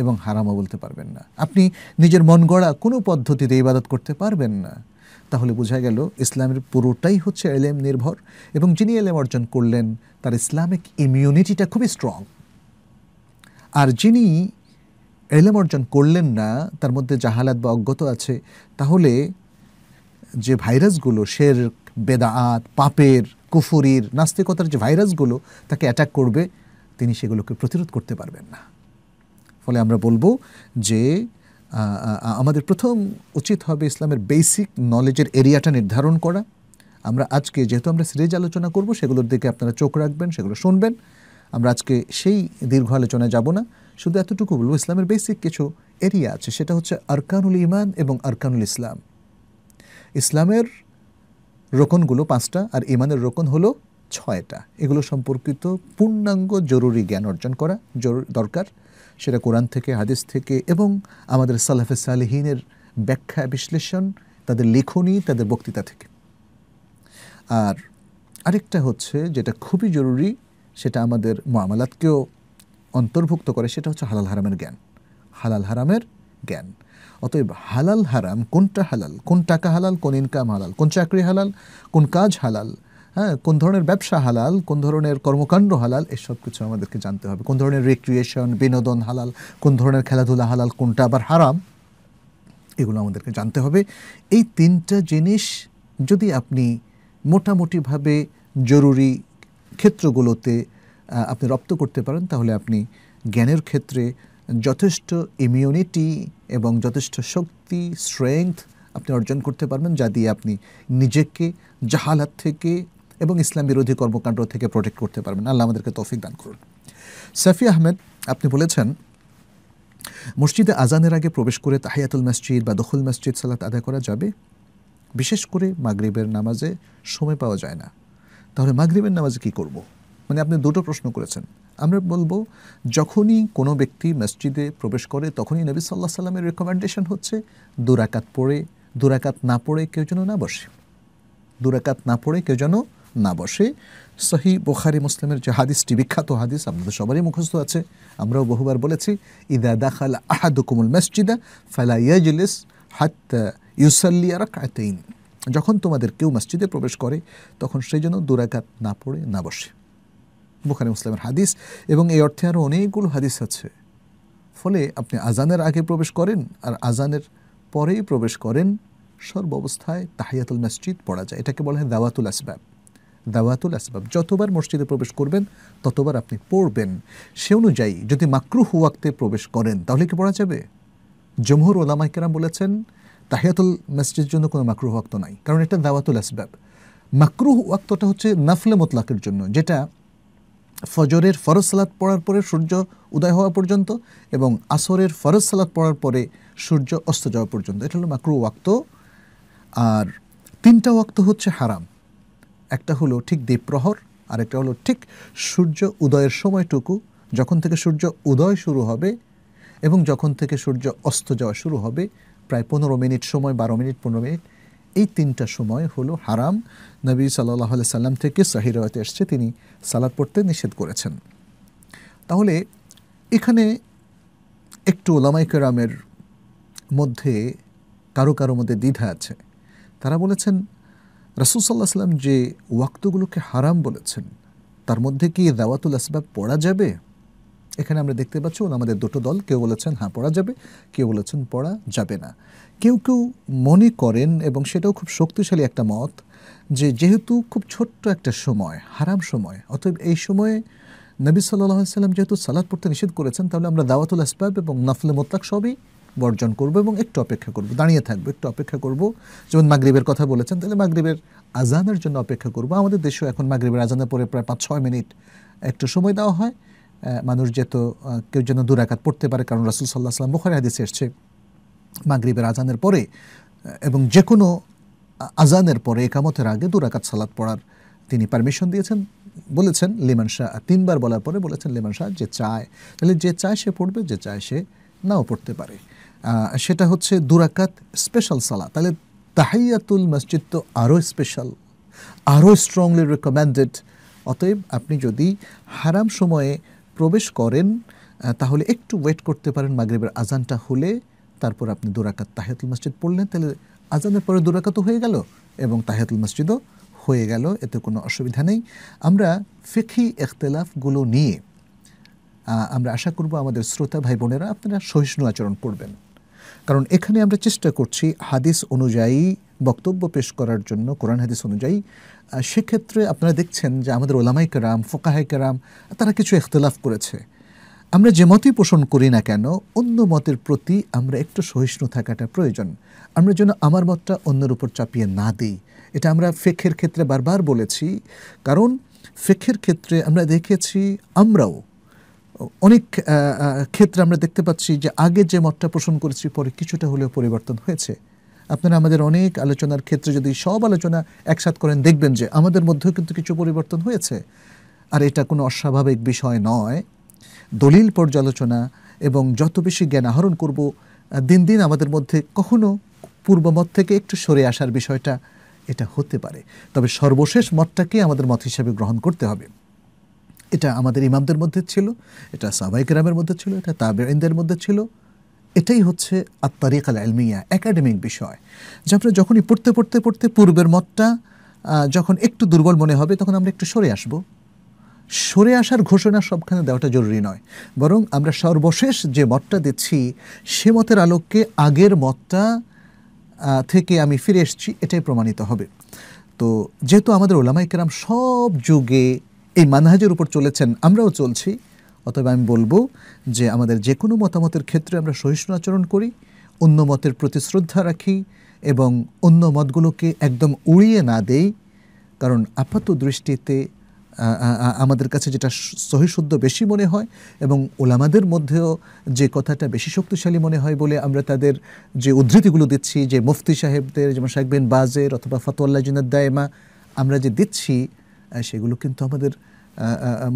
এবং হারামও বলতে পারবেন না আপনি নিজের মন গড়া কোনো পদ্ধতিতে ইবাদত করতে পারবেন না তাহলে বোঝা গেল ইসলামের পুরোটাই হচ্ছে এলএম নির্ভর এবং যিনি এলএম অর্জন করলেন তার ইসলামিক ইমিউনিটিটা খুবই স্ট্রং আর যিনি এলএম অর্জন করলেন না তার মধ্যে জাহালাত বা অজ্ঞত আছে তাহলে যে ভাইরাসগুলো শের বেদাৎ পাপের কুফুরির নাস্তিকতার যে ভাইরাসগুলো তাকে অ্যাটাক করবে তিনি সেগুলোকে প্রতিরোধ করতে পারবেন না ফলে আমরা বলবো যে আমাদের প্রথম উচিত হবে ইসলামের বেসিক নলেজের এরিয়াটা নির্ধারণ করা আমরা আজকে যেহেতু আমরা সিরিজ আলোচনা করব সেগুলোর দিকে আপনারা চোখ রাখবেন সেগুলো শুনবেন আমরা আজকে সেই দীর্ঘ আলোচনায় যাব না শুধু এতটুকু বলবো ইসলামের বেসিক কিছু এরিয়া আছে সেটা হচ্ছে আরকানুল ইমান এবং আরকানুল ইসলাম ইসলামের রোকনগুলো পাঁচটা আর ইমানের রোকন হলো ছয়টা এগুলো সম্পর্কিত পূর্ণাঙ্গ জরুরি জ্ঞান অর্জন করা দরকার সেটা কোরআন থেকে হাদিস থেকে এবং আমাদের সালাফে সালেহীনের ব্যাখ্যা বিশ্লেষণ তাদের লেখনী তাদের বক্তৃতা থেকে আর আরেকটা হচ্ছে যেটা খুবই জরুরি সেটা আমাদের মামালাতকেও অন্তর্ভুক্ত করে সেটা হচ্ছে হালাল হারামের জ্ঞান হালাল হারামের জ্ঞান অতএব হালাল হারাম কোনটা হালাল কোন টাকা হালাল কোন ইনকাম হালাল কোন চাকরি হালাল কোন কাজ হালাল হ্যাঁ কোন ধরনের ব্যবসা হালাল কোন ধরনের কর্মকাণ্ড হালাল এসব কিছু আমাদেরকে জানতে হবে কোন ধরনের রিক্রিয়েশন বিনোদন হালাল কোন ধরনের খেলাধুলা হালাল কোনটা আবার হারাম এগুলো আমাদেরকে জানতে হবে এই তিনটা জিনিস যদি আপনি মোটামুটিভাবে জরুরি ক্ষেত্রগুলোতে আপনি রপ্ত করতে পারেন তাহলে আপনি জ্ঞানের ক্ষেত্রে যথেষ্ট ইমিউনিটি এবং যথেষ্ট শক্তি স্ট্রেংথ আপনি অর্জন করতে পারবেন যা দিয়ে আপনি নিজেকে জাহালাত থেকে এবং ইসলাম বিরোধী কর্মকাণ্ড থেকে প্রোটেক্ট করতে পারবেন আল্লাহ আমাদেরকে তৌফিক দান করুন সাফি আহমেদ আপনি বলেছেন মসজিদে আজানের আগে প্রবেশ করে তাহিয়াতুল মসজিদ বা দখল মসজিদ সালাত আদায় করা যাবে বিশেষ করে মাগরীবের নামাজে সময় পাওয়া যায় না তাহলে মাগরীবের নামাজে কি করব। মানে আপনি দুটো প্রশ্ন করেছেন আমরা বলবো যখনই কোনো ব্যক্তি মসজিদে প্রবেশ করে তখনই নবী সাল্লাহ সাল্লামের রেকমেন্ডেশন হচ্ছে দুরাকাত পড়ে দুরাকাত না পড়ে কেউ যেন না বসে দুরাকাত না পড়ে কেউ যেন না বসে সহি বোখারি মুসলিমের যে হাদিসটি বিখ্যাত হাদিস আপনাদের সবারই মুখস্থ আছে আমরাও বহুবার বলেছি ইদা দাখাল কুমুল মসজিদা ফালা ইয়াজলিস হাত ইউসাল্লিয়া কাতেইন যখন তোমাদের কেউ মসজিদে প্রবেশ করে তখন সেই জন্য দুরাকাত না পড়ে না বসে বুখারি মুসলিমের হাদিস এবং এই অর্থে আরও অনেকগুলো হাদিস আছে ফলে আপনি আজানের আগে প্রবেশ করেন আর আজানের পরেই প্রবেশ করেন সর্ব অবস্থায় তাহিয়াতুল মসজিদ পড়া যায় এটাকে বলা হয় দাওয়াতুল আসবাব দাওয়াতুল আসবাব যতবার মসজিদে প্রবেশ করবেন ততবার আপনি পড়বেন সে অনুযায়ী যদি মাকরু হুয়াক্তে প্রবেশ করেন তাহলে কি পড়া যাবে জমহুর ওলামাইকেরাম বলেছেন তাহিয়াতুল মসজিদের জন্য কোনো মাকরু ওয়াক্ত নাই কারণ এটা দাওয়াতুল আসবাব মাকরু ওয়াক্তটা হচ্ছে নাফলে মোতলাকের জন্য যেটা ফজরের ফরজ সালাদ পড়ার পরে সূর্য উদয় হওয়া পর্যন্ত এবং আসরের ফরজ সালাদ পড়ার পরে সূর্য অস্ত যাওয়া পর্যন্ত এটা হলো মাকরু ওয়াক্ত আর তিনটা ওয়াক্ত হচ্ছে হারাম একটা হলো ঠিক দ্বীপ্রহর আর একটা হলো ঠিক সূর্য উদয়ের সময়টুকু যখন থেকে সূর্য উদয় শুরু হবে এবং যখন থেকে সূর্য অস্ত যাওয়া শুরু হবে প্রায় পনেরো মিনিট সময় বারো মিনিট পনেরো মিনিট এই তিনটা সময় হলো হারাম নবী সাল্লাহ সাল্লাম থেকে সাহিরাতে এসছে তিনি সালাদ পড়তে নিষেধ করেছেন তাহলে এখানে একটু ওলামাইকেরামের মধ্যে কারো কারো মধ্যে দ্বিধা আছে তারা বলেছেন রাসুলসাল্লাহ সাল্লাম যে ওয়াক্তগুলোকে হারাম বলেছেন তার মধ্যে কি দাওয়াতুল আসবাব পড়া যাবে এখানে আমরা দেখতে পাচ্ছি আমাদের দুটো দল কেউ বলেছেন হ্যাঁ পড়া যাবে কেউ বলেছেন পড়া যাবে না কেউ কেউ মনে করেন এবং সেটাও খুব শক্তিশালী একটা মত যে যেহেতু খুব ছোট্ট একটা সময় হারাম সময় অতএব এই সময়ে নবী সাল্লাহ সাল্লাম যেহেতু সালাদ পড়তে নিষেধ করেছেন তাহলে আমরা দাওয়াতুল আসবাব এবং নাফলে মোত্তাক সবই বর্জন করব এবং একটু অপেক্ষা করব দাঁড়িয়ে থাকবো একটু অপেক্ষা করব যেমন মাগরীবের কথা বলেছেন তাহলে মাগরীবের আজানের জন্য অপেক্ষা করব আমাদের দেশেও এখন মাগরীবের আজানের পরে প্রায় পাঁচ ছয় মিনিট একটু সময় দেওয়া হয় মানুষ যেত কেউ যেন দুরাকাত পড়তে পারে কারণ রাসুল সাল্লাহ সাল্লাম বুখারি হাদিসে এসছে মাগরীবের আজানের পরে এবং যে কোনো আজানের পরে একামতের আগে দুরাকাত সালাত পড়ার তিনি পারমিশন দিয়েছেন বলেছেন লিমান শাহ তিনবার বলার পরে বলেছেন লিমান শাহ যে চায় তাহলে যে চায় সে পড়বে যে চায় সে নাও পড়তে পারে সেটা হচ্ছে দুরাকাত স্পেশাল সালা তাহলে তাহাইয়াতুল মসজিদ তো আরও স্পেশাল আরও স্ট্রংলি রেকমেন্ডেড অতএব আপনি যদি হারাম সময়ে প্রবেশ করেন তাহলে একটু ওয়েট করতে পারেন মাগরীবের আজানটা হলে তারপর আপনি দুরাকাত তাহিয়াতুল মসজিদ পড়লেন তাহলে আজানের পরে দুরাকাতও হয়ে গেল এবং তাহিয়াতুল মসজিদও হয়ে গেল এতে কোনো অসুবিধা নেই আমরা ফিখি এখতেলাফগুলো নিয়ে আমরা আশা করব আমাদের শ্রোতা ভাই বোনেরা আপনারা সহিষ্ণু আচরণ করবেন কারণ এখানে আমরা চেষ্টা করছি হাদিস অনুযায়ী বক্তব্য পেশ করার জন্য কোরআন হাদিস অনুযায়ী সেক্ষেত্রে আপনারা দেখছেন যে আমাদের ওলামাই কেরাম ফোকাহাই কেরাম তারা কিছু এখতলাফ করেছে আমরা যে মতই পোষণ করি না কেন অন্য মতের প্রতি আমরা একটু সহিষ্ণু থাকাটা প্রয়োজন আমরা যেন আমার মতটা অন্যের উপর চাপিয়ে না দিই এটা আমরা ফেকের ক্ষেত্রে বারবার বলেছি কারণ ফেকের ক্ষেত্রে আমরা দেখেছি আমরাও অনেক ক্ষেত্রে আমরা দেখতে পাচ্ছি যে আগে যে মতটা পোষণ করেছি পরে কিছুটা হলেও পরিবর্তন হয়েছে আপনারা আমাদের অনেক আলোচনার ক্ষেত্রে যদি সব আলোচনা একসাথ করেন দেখবেন যে আমাদের মধ্যেও কিন্তু কিছু পরিবর্তন হয়েছে আর এটা কোনো অস্বাভাবিক বিষয় নয় দলিল পর্যালোচনা এবং যত বেশি জ্ঞান আহরণ করব দিন দিন আমাদের মধ্যে কখনো পূর্বমত থেকে একটু সরে আসার বিষয়টা এটা হতে পারে তবে সর্বশেষ মতটাকে আমাদের মত হিসাবে গ্রহণ করতে হবে এটা আমাদের ইমামদের মধ্যে ছিল এটা সাবাই গ্রামের মধ্যে ছিল এটা তাবেইনদের মধ্যে ছিল এটাই হচ্ছে আত্মারিক আল আলমিয়া একাডেমিক বিষয় যে আমরা যখনই পড়তে পড়তে পড়তে পূর্বের মতটা যখন একটু দুর্বল মনে হবে তখন আমরা একটু সরে আসব সরে আসার ঘোষণা সবখানে দেওয়াটা জরুরি নয় বরং আমরা সর্বশেষ যে মতটা দিচ্ছি সে মতের আলোককে আগের মতটা থেকে আমি ফিরে এসেছি এটাই প্রমাণিত হবে তো যেহেতু আমাদের ওলামাইকেরাম সব যুগে এই মানহাজের উপর চলেছেন আমরাও চলছি অতএব আমি বলবো যে আমাদের যে কোনো মতামতের ক্ষেত্রে আমরা সহিষ্ণু আচরণ করি অন্য মতের প্রতি শ্রদ্ধা রাখি এবং অন্য মতগুলোকে একদম উড়িয়ে না দেই কারণ আপাত দৃষ্টিতে আমাদের কাছে যেটা সহিশুদ্ধ বেশি মনে হয় এবং ওলামাদের মধ্যেও যে কথাটা বেশি শক্তিশালী মনে হয় বলে আমরা তাদের যে উদ্ধৃতিগুলো দিচ্ছি যে মুফতি সাহেবদের যেমন শাকবিন বাজের অথবা ফতোয়াল্লা জিনাদ দায়মা আমরা যে দিচ্ছি সেগুলো কিন্তু আমাদের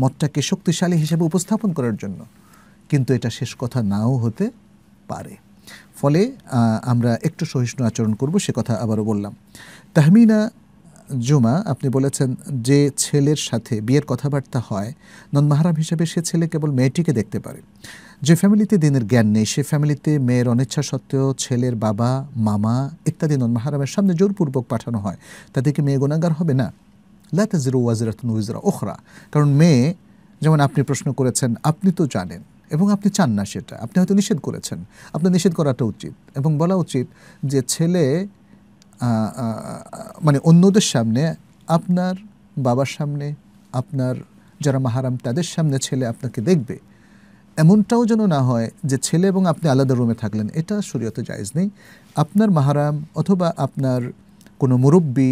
মতটাকে শক্তিশালী হিসেবে উপস্থাপন করার জন্য কিন্তু এটা শেষ কথা নাও হতে পারে ফলে আমরা একটু সহিষ্ণু আচরণ করব সে কথা আবারও বললাম তাহমিনা জুমা আপনি বলেছেন যে ছেলের সাথে বিয়ের কথাবার্তা হয় নন মাহারাম হিসেবে সে ছেলে কেবল মেয়েটিকে দেখতে পারে যে ফ্যামিলিতে দিনের জ্ঞান নেই সে ফ্যামিলিতে মেয়ের অনিচ্ছা সত্ত্বেও ছেলের বাবা মামা ইত্যাদি নন মাহারামের সামনে জোরপূর্বক পাঠানো হয় তাতে কি মেয়ে গুণাগার হবে না লা তাজিরু ওয়াজিরাতুন ওয়াজিরা ওখরা কারণ মেয়ে যেমন আপনি প্রশ্ন করেছেন আপনি তো জানেন এবং আপনি চান না সেটা আপনি হয়তো নিষেধ করেছেন আপনার নিষেধ করাটা উচিত এবং বলা উচিত যে ছেলে মানে অন্যদের সামনে আপনার বাবার সামনে আপনার যারা মাহারাম তাদের সামনে ছেলে আপনাকে দেখবে এমনটাও যেন না হয় যে ছেলে এবং আপনি আলাদা রুমে থাকলেন এটা শরীয়তে জায়জ নেই আপনার মাহারাম অথবা আপনার কোনো মুরব্বী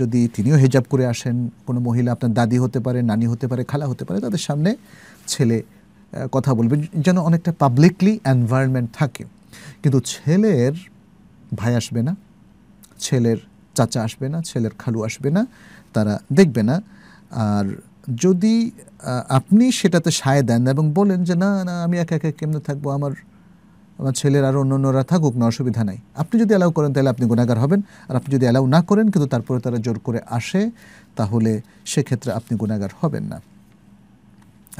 যদি তিনিও হেজাব করে আসেন কোনো মহিলা আপনার দাদি হতে পারে নানি হতে পারে খালা হতে পারে তাদের সামনে ছেলে কথা বলবে যেন অনেকটা পাবলিকলি এনভায়রনমেন্ট থাকে কিন্তু ছেলের ভাই আসবে না ছেলের চাচা আসবে না ছেলের খালু আসবে না তারা দেখবে না আর যদি আপনি সেটাতে সায় দেন এবং বলেন যে না না আমি একা একা কেমনে থাকবো আমার আমার ছেলের আর অন্য অন্যরা থাকুক না অসুবিধা নাই আপনি যদি অ্যালাউ করেন তাহলে আপনি গুণাগার হবেন আর আপনি যদি অ্যালাউ না করেন কিন্তু তারপরে তারা জোর করে আসে তাহলে সেক্ষেত্রে আপনি গুণাগার হবেন না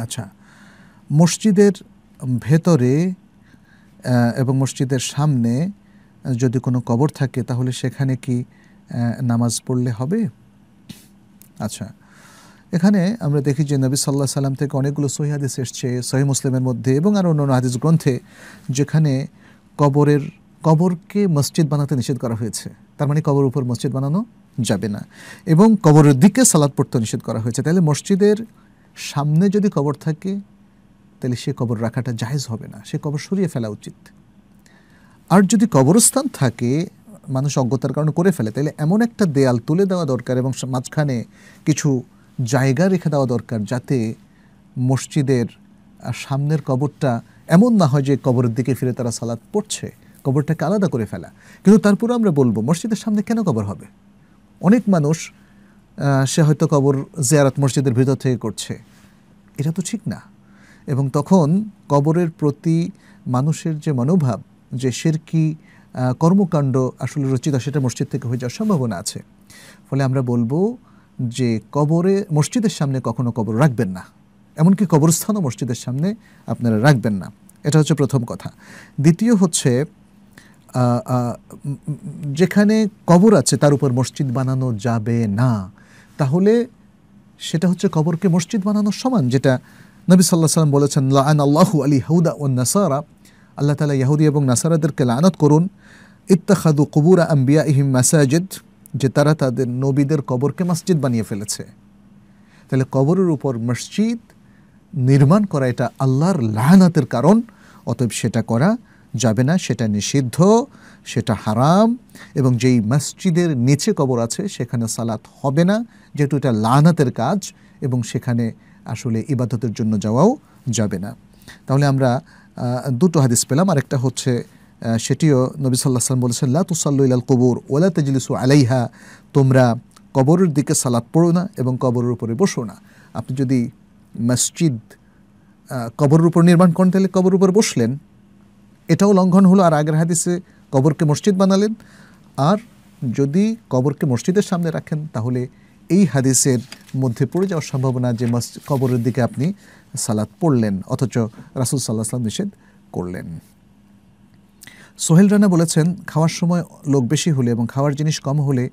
আচ্ছা মসজিদের ভেতরে এবং মসজিদের সামনে যদি কোনো কবর থাকে তাহলে সেখানে কি নামাজ পড়লে হবে আচ্ছা এখানে আমরা দেখি যে নবী সাল্লাহ সাল্লাম থেকে অনেকগুলো সহি হাদিস এসছে সহি মুসলিমের মধ্যে এবং আরও অন্য হাদিস গ্রন্থে যেখানে কবরের কবরকে মসজিদ বানাতে নিষেধ করা হয়েছে তার মানে কবর উপর মসজিদ বানানো যাবে না এবং কবরের দিকে সালাদ পড়তে নিষেধ করা হয়েছে তাহলে মসজিদের সামনে যদি কবর থাকে তাহলে সে কবর রাখাটা জাহেজ হবে না সে কবর সরিয়ে ফেলা উচিত আর যদি কবরস্থান থাকে মানুষ অজ্ঞতার কারণে করে ফেলে তাহলে এমন একটা দেয়াল তুলে দেওয়া দরকার এবং মাঝখানে কিছু জায়গা রেখে দেওয়া দরকার যাতে মসজিদের সামনের কবরটা এমন না হয় যে কবরের দিকে ফিরে তারা সালাদ পড়ছে কবরটাকে আলাদা করে ফেলা কিন্তু তারপরে আমরা বলবো মসজিদের সামনে কেন কবর হবে অনেক মানুষ সে হয়তো কবর জিয়ারাত মসজিদের ভিতর থেকে করছে এটা তো ঠিক না এবং তখন কবরের প্রতি মানুষের যে মনোভাব যে সেরকি কর্মকাণ্ড আসলে রচিত সেটা মসজিদ থেকে হয়ে যাওয়ার সম্ভাবনা আছে ফলে আমরা বলবো যে কবরে মসজিদের সামনে কখনো কবর রাখবেন না এমনকি কবরস্থানও মসজিদের সামনে আপনারা রাখবেন না এটা হচ্ছে প্রথম কথা দ্বিতীয় হচ্ছে যেখানে কবর আছে তার উপর মসজিদ বানানো যাবে না তাহলে সেটা হচ্ছে কবরকে মসজিদ বানানোর সমান যেটা নবী সাল্লাহ সাল্লাম বলেছেন লান আল্লাহু আলী হৌদা ও নাসারা আল্লাহ তালা ইয়াহুদি এবং নাসারাদেরকে লানত করুন ইত্তাহাদু কবুরা আম্বিয়া ইহিম মাসাজিদ যে তারা তাদের নবীদের কবরকে মসজিদ বানিয়ে ফেলেছে তাহলে কবরের উপর মসজিদ নির্মাণ করা এটা আল্লাহর লাহানাতের কারণ অতএব সেটা করা যাবে না সেটা নিষিদ্ধ সেটা হারাম এবং যেই মসজিদের নিচে কবর আছে সেখানে সালাত হবে না যেহেতু এটা লাহানাতের কাজ এবং সেখানে আসলে ইবাদতের জন্য যাওয়াও যাবে না তাহলে আমরা দুটো হাদিস পেলাম আরেকটা হচ্ছে সেটিও নবী সাল্লাহ সাল্লাম বলেছেন লা তুসাল্লু ইলাল কবর ওলা তেজলিসু আলাইহা তোমরা কবরের দিকে সালাদ পড়ো না এবং কবরের উপরে বসো না আপনি যদি মসজিদ কবরের উপর নির্মাণ করেন তাহলে কবরের উপর বসলেন এটাও লঙ্ঘন হলো আর আগের হাদিসে কবরকে মসজিদ বানালেন আর যদি কবরকে মসজিদের সামনে রাখেন তাহলে এই হাদিসের মধ্যে পড়ে যাওয়ার সম্ভাবনা যে কবরের দিকে আপনি সালাত পড়লেন অথচ রাসুল সাল্লাহ সাল্লাম নিষেধ করলেন সোহেল রানা বলেছেন খাওয়ার সময় লোক বেশি হলে এবং খাওয়ার জিনিস কম হলে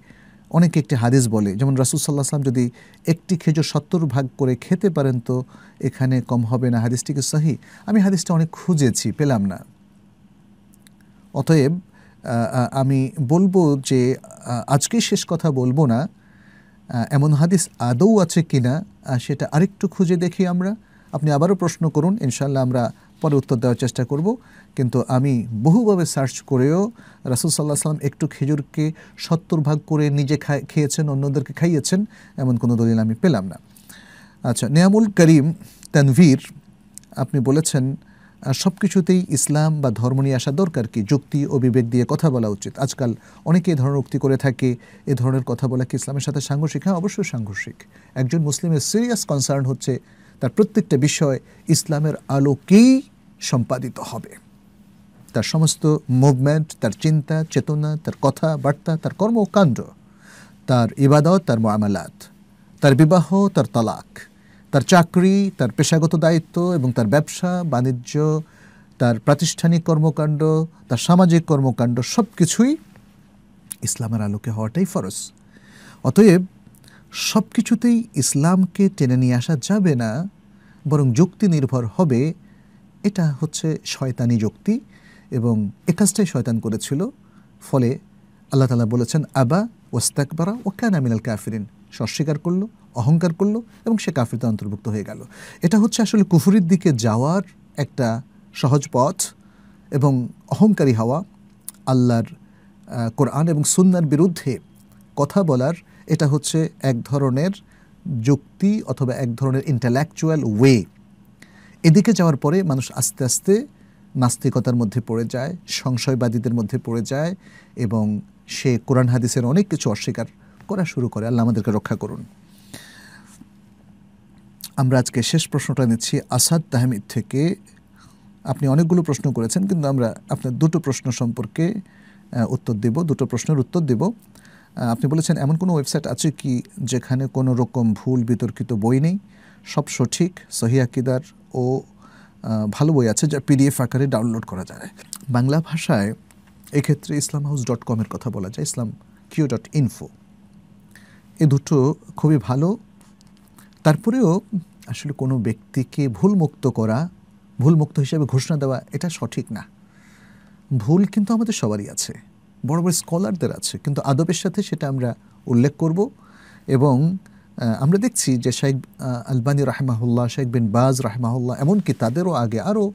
অনেকে একটি হাদিস বলে যেমন রাসুল সাল্লাহ সাল্লাম যদি একটি খেজুর সত্তর ভাগ করে খেতে পারেন তো এখানে কম হবে না হাদিসটিকে সহি আমি হাদিসটা অনেক খুঁজেছি পেলাম না অতএব আমি বলবো যে আজকেই শেষ কথা বলবো না এমন হাদিস আদৌ আছে কি না সেটা আরেকটু খুঁজে দেখি আমরা আপনি আবারও প্রশ্ন করুন ইনশাল্লাহ আমরা পরে উত্তর দেওয়ার চেষ্টা করব কিন্তু আমি বহুভাবে সার্চ করেও রাসুল সাল্লাহ সাল্লাম একটু খেজুরকে সত্তর ভাগ করে নিজে খেয়েছেন অন্যদেরকে খাইয়েছেন এমন কোনো দলিল আমি পেলাম না আচ্ছা নিয়ামুল করিম তানভীর আপনি বলেছেন সব কিছুতেই ইসলাম বা ধর্ম নিয়ে আসা দরকার কি যুক্তি ও বিবেক দিয়ে কথা বলা উচিত আজকাল অনেকে এ ধরনের উক্তি করে থাকে এ ধরনের কথা বলা কি ইসলামের সাথে সাংঘর্ষিক হ্যাঁ অবশ্যই সাংঘর্ষিক একজন মুসলিমের সিরিয়াস কনসার্ন হচ্ছে তার প্রত্যেকটা বিষয় ইসলামের আলোকেই সম্পাদিত হবে তার সমস্ত মুভমেন্ট তার চিন্তা চেতনা তার কথাবার্তা তার কর্মকাণ্ড তার ইবাদত তার মামালাত তার বিবাহ তার তালাক তার চাকরি তার পেশাগত দায়িত্ব এবং তার ব্যবসা বাণিজ্য তার প্রাতিষ্ঠানিক কর্মকাণ্ড তার সামাজিক কর্মকাণ্ড সব কিছুই ইসলামের আলোকে হওয়াটাই ফরজ অতএব সব কিছুতেই ইসলামকে টেনে নিয়ে আসা যাবে না বরং যুক্তি নির্ভর হবে এটা হচ্ছে শয়তানি যুক্তি এবং এ কাজটাই শয়তান করেছিল ফলে আল্লাহ তালা বলেছেন আবা ওস্তাকবারা ও কেন আমিনাল কাফিরিন স্বস্বীকার করলো অহংকার করলো এবং সে কাফিরতে অন্তর্ভুক্ত হয়ে গেল এটা হচ্ছে আসলে কুফুরির দিকে যাওয়ার একটা সহজ পথ এবং অহংকারী হওয়া আল্লাহর কোরআন এবং সুন্নার বিরুদ্ধে কথা বলার এটা হচ্ছে এক ধরনের যুক্তি অথবা এক ধরনের ইন্টালেকচুয়াল ওয়ে এদিকে যাওয়ার পরে মানুষ আস্তে আস্তে নাস্তিকতার মধ্যে পড়ে যায় সংশয়বাদীদের মধ্যে পড়ে যায় এবং সে কোরআন হাদিসের অনেক কিছু অস্বীকার করা শুরু করে আল্লাহ আমাদেরকে রক্ষা করুন আমরা আজকে শেষ প্রশ্নটা নিচ্ছি আসাদ তাহমিদ থেকে আপনি অনেকগুলো প্রশ্ন করেছেন কিন্তু আমরা আপনার দুটো প্রশ্ন সম্পর্কে উত্তর দেব দুটো প্রশ্নের উত্তর দেব আপনি বলেছেন এমন কোনো ওয়েবসাইট আছে কি যেখানে কোনো রকম ভুল বিতর্কিত বই নেই সব সঠিক সহিয়াকিদার ও ভালো বই আছে যা পিডিএফ আকারে ডাউনলোড করা যায় বাংলা ভাষায় এক্ষেত্রে ইসলাম হাউস ডট কমের কথা বলা যায় ইসলাম কিউ ডট ইনফো এ দুটো খুবই ভালো তারপরেও আসলে কোনো ব্যক্তিকে ভুলমুক্ত করা ভুলমুক্ত হিসেবে ঘোষণা দেওয়া এটা সঠিক না ভুল কিন্তু আমাদের সবারই আছে বড় বড় স্কলারদের আছে কিন্তু আদবের সাথে সেটা আমরা উল্লেখ করব এবং আমরা দেখছি যে শাহিদ আলবানী রাহেমাহুল্লাহ শেখ বিন বাজ রাহেমাহুল্লাহ এমনকি তাদেরও আগে আরও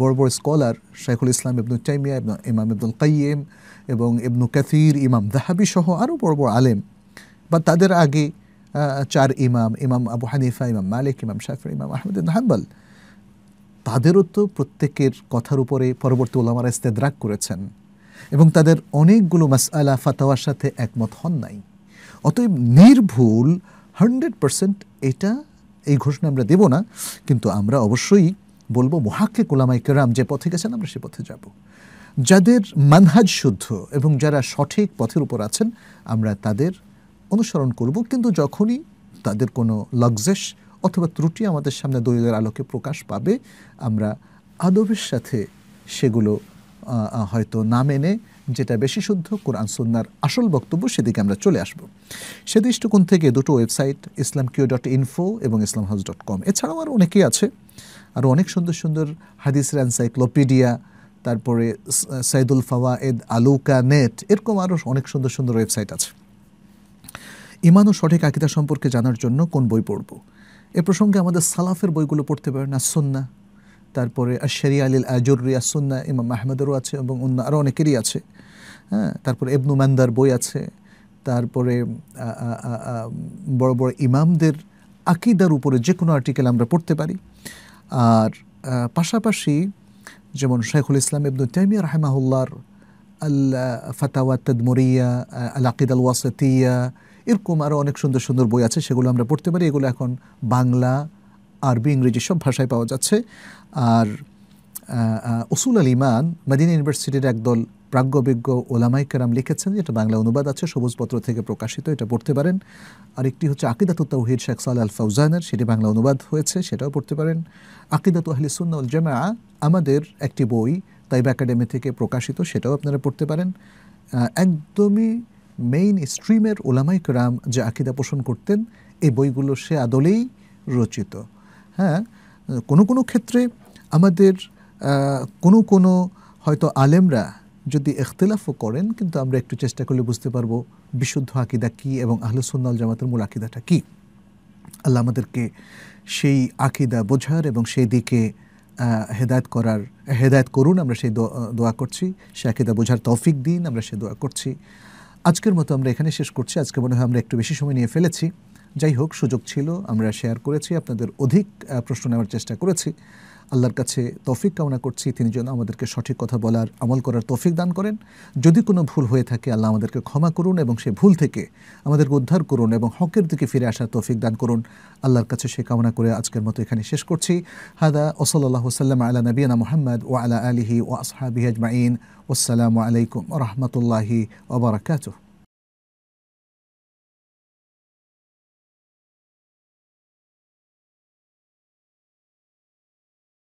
বড় বড় স্কলার শাইখুল ইসলাম ইবনু চাইমিয়া ইবনু ইমাম ইবনুল কাইম এবং ইবনু কাসির ইমাম দাহাবি সহ আরও বড় বড় আলেম বা তাদের আগে চার ইমাম ইমাম আবু হানিফা ইমাম মালিক ইমাম শাফর ইমাম আহমেদ হাম্বাল তাদেরও তো প্রত্যেকের কথার উপরে পরবর্তী ওলামারা রাগ করেছেন এবং তাদের অনেকগুলো মাসআলা ফাতাওয়ার সাথে একমত হন নাই অতএব নির্ভুল হান্ড্রেড পারসেন্ট এটা এই ঘোষণা আমরা দেব না কিন্তু আমরা অবশ্যই বলবো মহাক্কে কোলামাই কেরাম যে পথে গেছেন আমরা সে পথে যাব যাদের মানহাজ শুদ্ধ এবং যারা সঠিক পথের উপর আছেন আমরা তাদের অনুসরণ করব কিন্তু যখনই তাদের কোনো লগ্জেস অথবা ত্রুটি আমাদের সামনে দলিলের আলোকে প্রকাশ পাবে আমরা আদবের সাথে সেগুলো হয়তো না মেনে যেটা বেশি শুদ্ধ কোরআন সুন্নার আসল বক্তব্য সেদিকে আমরা চলে আসব সে দৃষ্টিকোণ থেকে দুটো website Islam Q dot info এবং ইসলাম হাউস ডট কম এছাড়াও আরও অনেকেই আছে আরও অনেক সুন্দর সুন্দর হাদিসের এনসাইক্লোপিডিয়া তারপরে সাইদুল ফাওয়ায়েদ আলুকা নেট এরকম আরও অনেক সুন্দর সুন্দর ওয়েবসাইট আছে ইমান ও সঠিক আকিদা সম্পর্কে জানার জন্য কোন বই পড়ব এ প্রসঙ্গে আমাদের সালাফের বইগুলো পড়তে পারেন না সন্না তারপরে আশারি আলিল আজুরি আসুন্না ইমাম আহমেদেরও আছে এবং অন্য আরও অনেকেরই আছে হ্যাঁ তারপরে এবনু মান্দার বই আছে তারপরে বড় বড় ইমামদের আকিদার উপরে যে কোনো আর্টিকেল আমরা পড়তে পারি আর পাশাপাশি যেমন শেখুল ইসলাম ইবনু তাইমিয়া রাহেমাহুল্লার আল ফাতাওয়া তদমরিয়া আল আকিদ আল ওয়াসতিয়া এরকম আরও অনেক সুন্দর সুন্দর বই আছে সেগুলো আমরা পড়তে পারি এগুলো এখন বাংলা আরবি ইংরেজি সব ভাষায় পাওয়া যাচ্ছে আর উসুল আল ইমান মাদিনা ইউনিভার্সিটির একদল প্রাজ্ঞবিজ্ঞ ওলামাইকারাম লিখেছেন যেটা বাংলা অনুবাদ আছে সবুজপত্র থেকে প্রকাশিত এটা পড়তে পারেন আর একটি হচ্ছে আকিদাত তাহিদ শেখ সাল আল ফৌজানের সেটি বাংলা অনুবাদ হয়েছে সেটাও পড়তে পারেন আকিদাত আহলি উল জামা আমাদের একটি বই তাইব একাডেমি থেকে প্রকাশিত সেটাও আপনারা পড়তে পারেন একদমই মেইন স্ট্রিমের ওলামাইকরাম যে আকিদা পোষণ করতেন এই বইগুলো সে আদলেই রচিত হ্যাঁ কোনো কোনো ক্ষেত্রে আমাদের কোনো কোনো হয়তো আলেমরা যদি এখতলাফও করেন কিন্তু আমরা একটু চেষ্টা করলে বুঝতে পারবো বিশুদ্ধ আকিদা কী এবং আহলুসুন্নাল জামাতের মূল আকিদাটা কী আল্লাহ আমাদেরকে সেই আকিদা বোঝার এবং সেই দিকে হেদায়ত করার হেদায়ত করুন আমরা সেই দোয়া করছি সে আকিদা বোঝার তৌফিক দিন আমরা সে দোয়া করছি আজকের মতো আমরা এখানে শেষ করছি আজকে মনে হয় আমরা একটু বেশি সময় নিয়ে ফেলেছি যাই হোক সুযোগ ছিল আমরা শেয়ার করেছি আপনাদের অধিক প্রশ্ন নেওয়ার চেষ্টা করেছি আল্লাহর কাছে তৌফিক কামনা করছি তিনি যেন আমাদেরকে সঠিক কথা বলার আমল করার তৌফিক দান করেন যদি কোনো ভুল হয়ে থাকে আল্লাহ আমাদেরকে ক্ষমা করুন এবং সে ভুল থেকে আমাদেরকে উদ্ধার করুন এবং হকের দিকে ফিরে আসার তৌফিক দান করুন আল্লাহর কাছে সে কামনা করে আজকের মতো এখানে শেষ করছি হাদা ওসল্লাহ সাল্লাম আলা নবীনা মোহাম্মদ ও আলা আলহি ও আসহাবি আজমাইন ওসালামু আলাইকুম রহমতুল্লাহি ওবরাকাতুহ